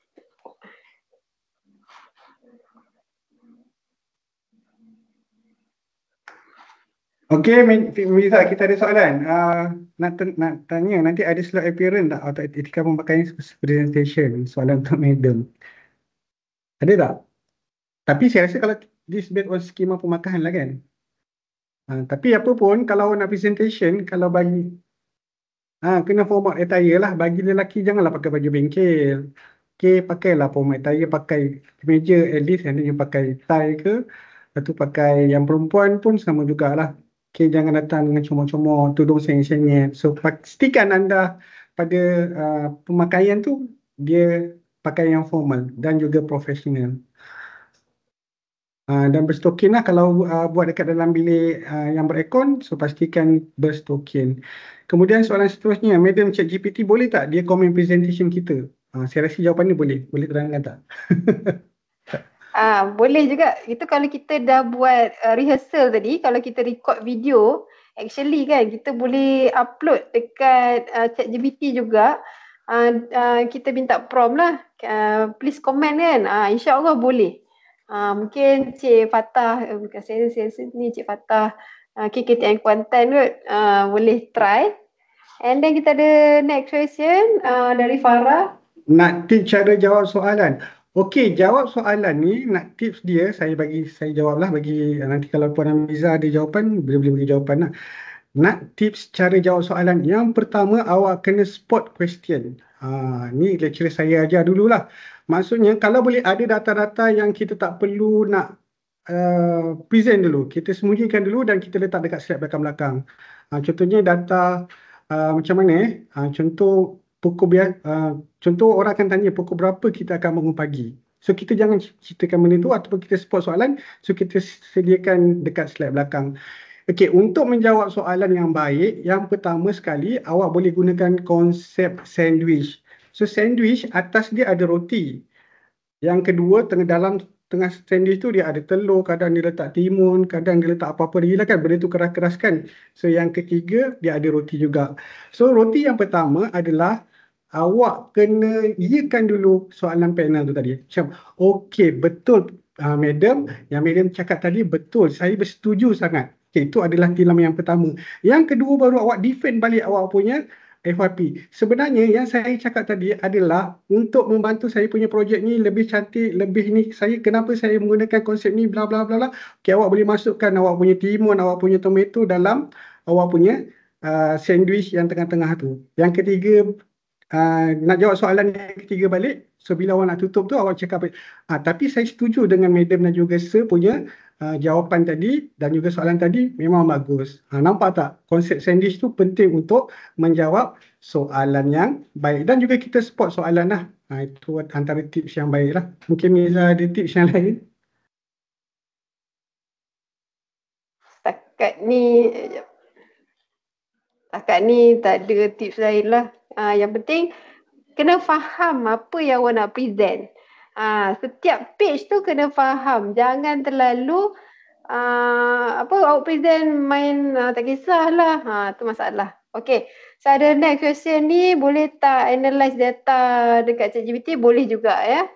Okay, Miza, kita ada soalan. Uh, nak, nak tanya, nanti ada slot appearance tak atau etika pemakaian presentation? Soalan untuk madam. Ada tak? Tapi saya rasa kalau this based on skema pemakaian lah kan? Uh, tapi apa pun, kalau nak presentation, kalau bagi Ah, ha, kena format attire lah. Bagi lelaki janganlah pakai baju bengkel. Okay, pakailah format attire. Pakai kemeja at least. Yang pakai tie ke. Lepas pakai yang perempuan pun sama jugalah. Okay, jangan datang dengan cuma-cuma tudung senyap-senyap. So pastikan anda pada uh, pemakaian tu dia pakai yang formal dan juga profesional. Uh, dan berstokin lah kalau uh, buat dekat dalam bilik uh, yang berekon, so pastikan berstokin. Kemudian soalan seterusnya, Madam Chat GPT boleh tak dia komen presentation kita? Uh, saya rasa jawapan ni boleh. Boleh terangkan tak? Ah, boleh juga. Itu kalau kita dah buat uh, rehearsal tadi, kalau kita record video, actually kan kita boleh upload dekat uh, ChatGPT juga. Uh, uh, kita minta prom lah. Uh, please comment kan. Ah, uh, InsyaAllah boleh. Uh, mungkin Cik Fatah, uh, bukan saya, saya, saya ni Cik Fatah uh, KKTN Kuantan kot. Uh, boleh try. And then kita ada next question uh, dari Farah. Nak tip cara jawab soalan. Okey, jawab soalan ni nak tips dia saya bagi saya jawablah bagi nanti kalau puan Amiza ada jawapan boleh-boleh bagi jawapan lah. Nak tips cara jawab soalan. Yang pertama awak kena spot question. Ha, ni lecturer saya ajar dululah. Maksudnya kalau boleh ada data-data yang kita tak perlu nak uh, present dulu. Kita sembunyikan dulu dan kita letak dekat slide belakang-belakang. Ha, contohnya data uh, macam mana eh? Ha, contoh pukul biar, uh, contoh orang akan tanya pukul berapa kita akan bangun pagi. So kita jangan ceritakan benda tu ataupun kita support soalan. So kita sediakan dekat slide belakang. Okey untuk menjawab soalan yang baik, yang pertama sekali awak boleh gunakan konsep sandwich. So sandwich atas dia ada roti. Yang kedua tengah dalam tengah sandwich tu dia ada telur, kadang dia letak timun, kadang dia letak apa-apa lagi lah kan. Benda tu keras keraskan. So yang ketiga dia ada roti juga. So roti yang pertama adalah awak kena iakan dulu soalan panel tu tadi. Macam, okey, betul uh, madam. Yang madam cakap tadi, betul. Saya bersetuju sangat. Okay, itu adalah tilam yang pertama. Yang kedua baru awak defend balik awak punya FYP. Sebenarnya yang saya cakap tadi adalah untuk membantu saya punya projek ni lebih cantik, lebih ni. Saya kenapa saya menggunakan konsep ni bla bla bla bla. Okey awak boleh masukkan awak punya timun, awak punya tomato dalam awak punya uh, sandwich yang tengah-tengah tu. Yang ketiga Uh, nak jawab soalan yang ketiga balik so bila awak nak tutup tu awak cakap uh, tapi saya setuju dengan madam dan juga sir punya uh, jawapan tadi dan juga soalan tadi memang bagus uh, nampak tak konsep sandwich tu penting untuk menjawab soalan yang baik dan juga kita spot soalan lah uh, itu antara tips yang baik lah mungkin Miza ada tips yang lain setakat ni Setakat ni tak ada tips lain lah. Uh, yang penting kena faham apa yang awak nak present. Uh, setiap page tu kena faham. Jangan terlalu uh, apa awak present main uh, tak kisahlah. Ha, tu masalah. Okay. So ada next question ni boleh tak analyze data dekat ChatGPT? Boleh juga ya.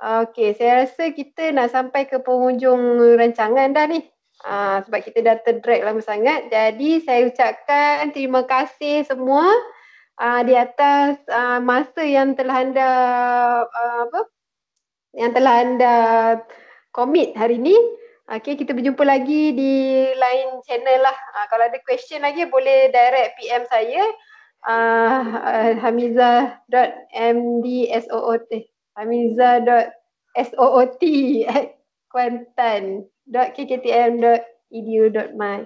Okay, saya rasa kita nak sampai ke penghujung rancangan dah ni. Ah, sebab kita dah terdrag lama sangat. Jadi saya ucapkan terima kasih semua uh, di atas uh, masa yang telah anda uh, apa? Yang telah anda commit hari ini. Okay, kita berjumpa lagi di lain channel lah. Uh, kalau ada question lagi boleh direct PM saya. Uh, hamizah.mdsoot eh, hamizah.soot at Kuantan www.kktm.edu.my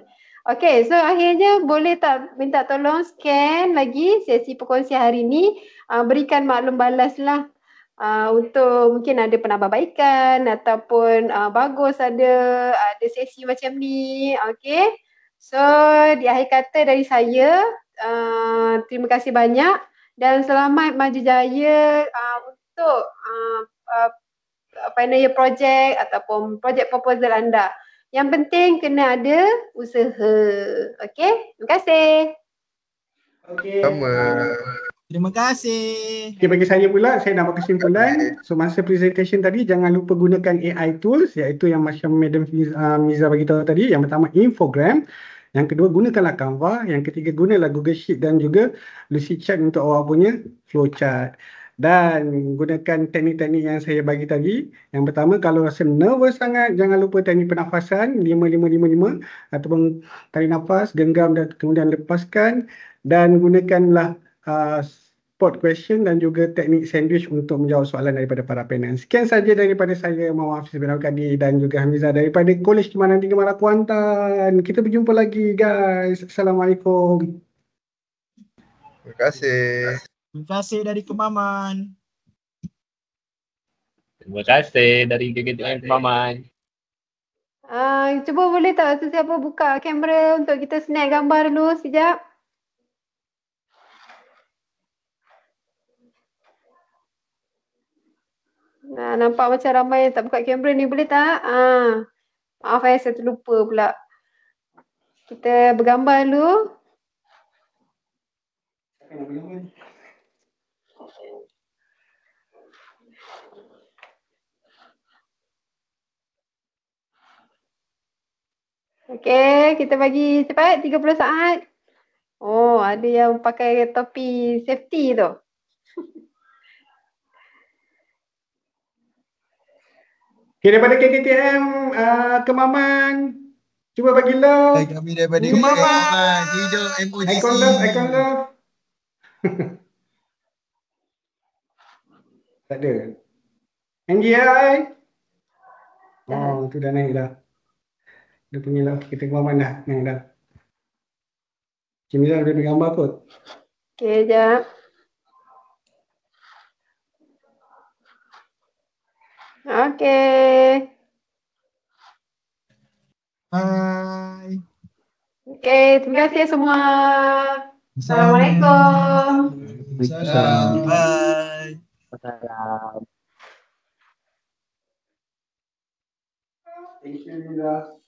Okay, so akhirnya boleh tak minta tolong scan lagi sesi perkongsian hari ini uh, ah, berikan maklum balas lah uh, ah, untuk mungkin ada penambahbaikan ataupun uh, bagus ada ada sesi macam ni okay so di akhir kata dari saya uh, terima kasih banyak dan selamat maju jaya uh, untuk uh, uh, final year project ataupun project proposal anda. Yang penting kena ada usaha. Okey, terima kasih. Okey. Sama. Terima kasih. Okay, bagi saya pula, saya nak buat kesimpulan. So masa presentation tadi, jangan lupa gunakan AI tools iaitu yang macam Madam uh, Miza bagi tahu tadi. Yang pertama, infogram. Yang kedua, gunakanlah Canva. Yang ketiga, gunalah Google Sheet dan juga Lucy Chat untuk awak punya flowchart dan gunakan teknik-teknik yang saya bagi tadi. Yang pertama kalau rasa nervous sangat jangan lupa teknik pernafasan 5555 ataupun tarik nafas, genggam dan kemudian lepaskan dan gunakanlah uh, spot question dan juga teknik sandwich untuk menjawab soalan daripada para panel. Sekian saja daripada saya Muhammad Hafiz bin al dan juga Hamiza daripada Kolej kemana Tinggi Marah Kuantan. Kita berjumpa lagi guys. Assalamualaikum. Terima kasih. Terima kasih dari Kemaman. Terima kasih dari GGTN Kemaman. Ah, uh, cuba boleh tak sesiapa buka kamera untuk kita snap gambar dulu sekejap? Nah, nampak macam ramai yang tak buka kamera ni boleh tak? Uh, maaf eh, saya terlupa pula. Kita bergambar dulu. Okay, kita bagi cepat 30 saat. Oh, ada yang pakai topi safety tu. Okay, daripada KKTM, uh, Kemaman, cuba bagi love. Hey, kami daripada Kemaman, hijau emoji. Icon love, icon love. tak ada. NGI. Eh? Oh, tu dah naik dah. punya kita kitik mama na nang da. Kimila lebih apa kot. Okay, jap. Okay. Hai. Okay, terima kasih ya semua. Assalamualaikum. Waalaikumsalam. Bye. Waalaikumsalam. Thank you,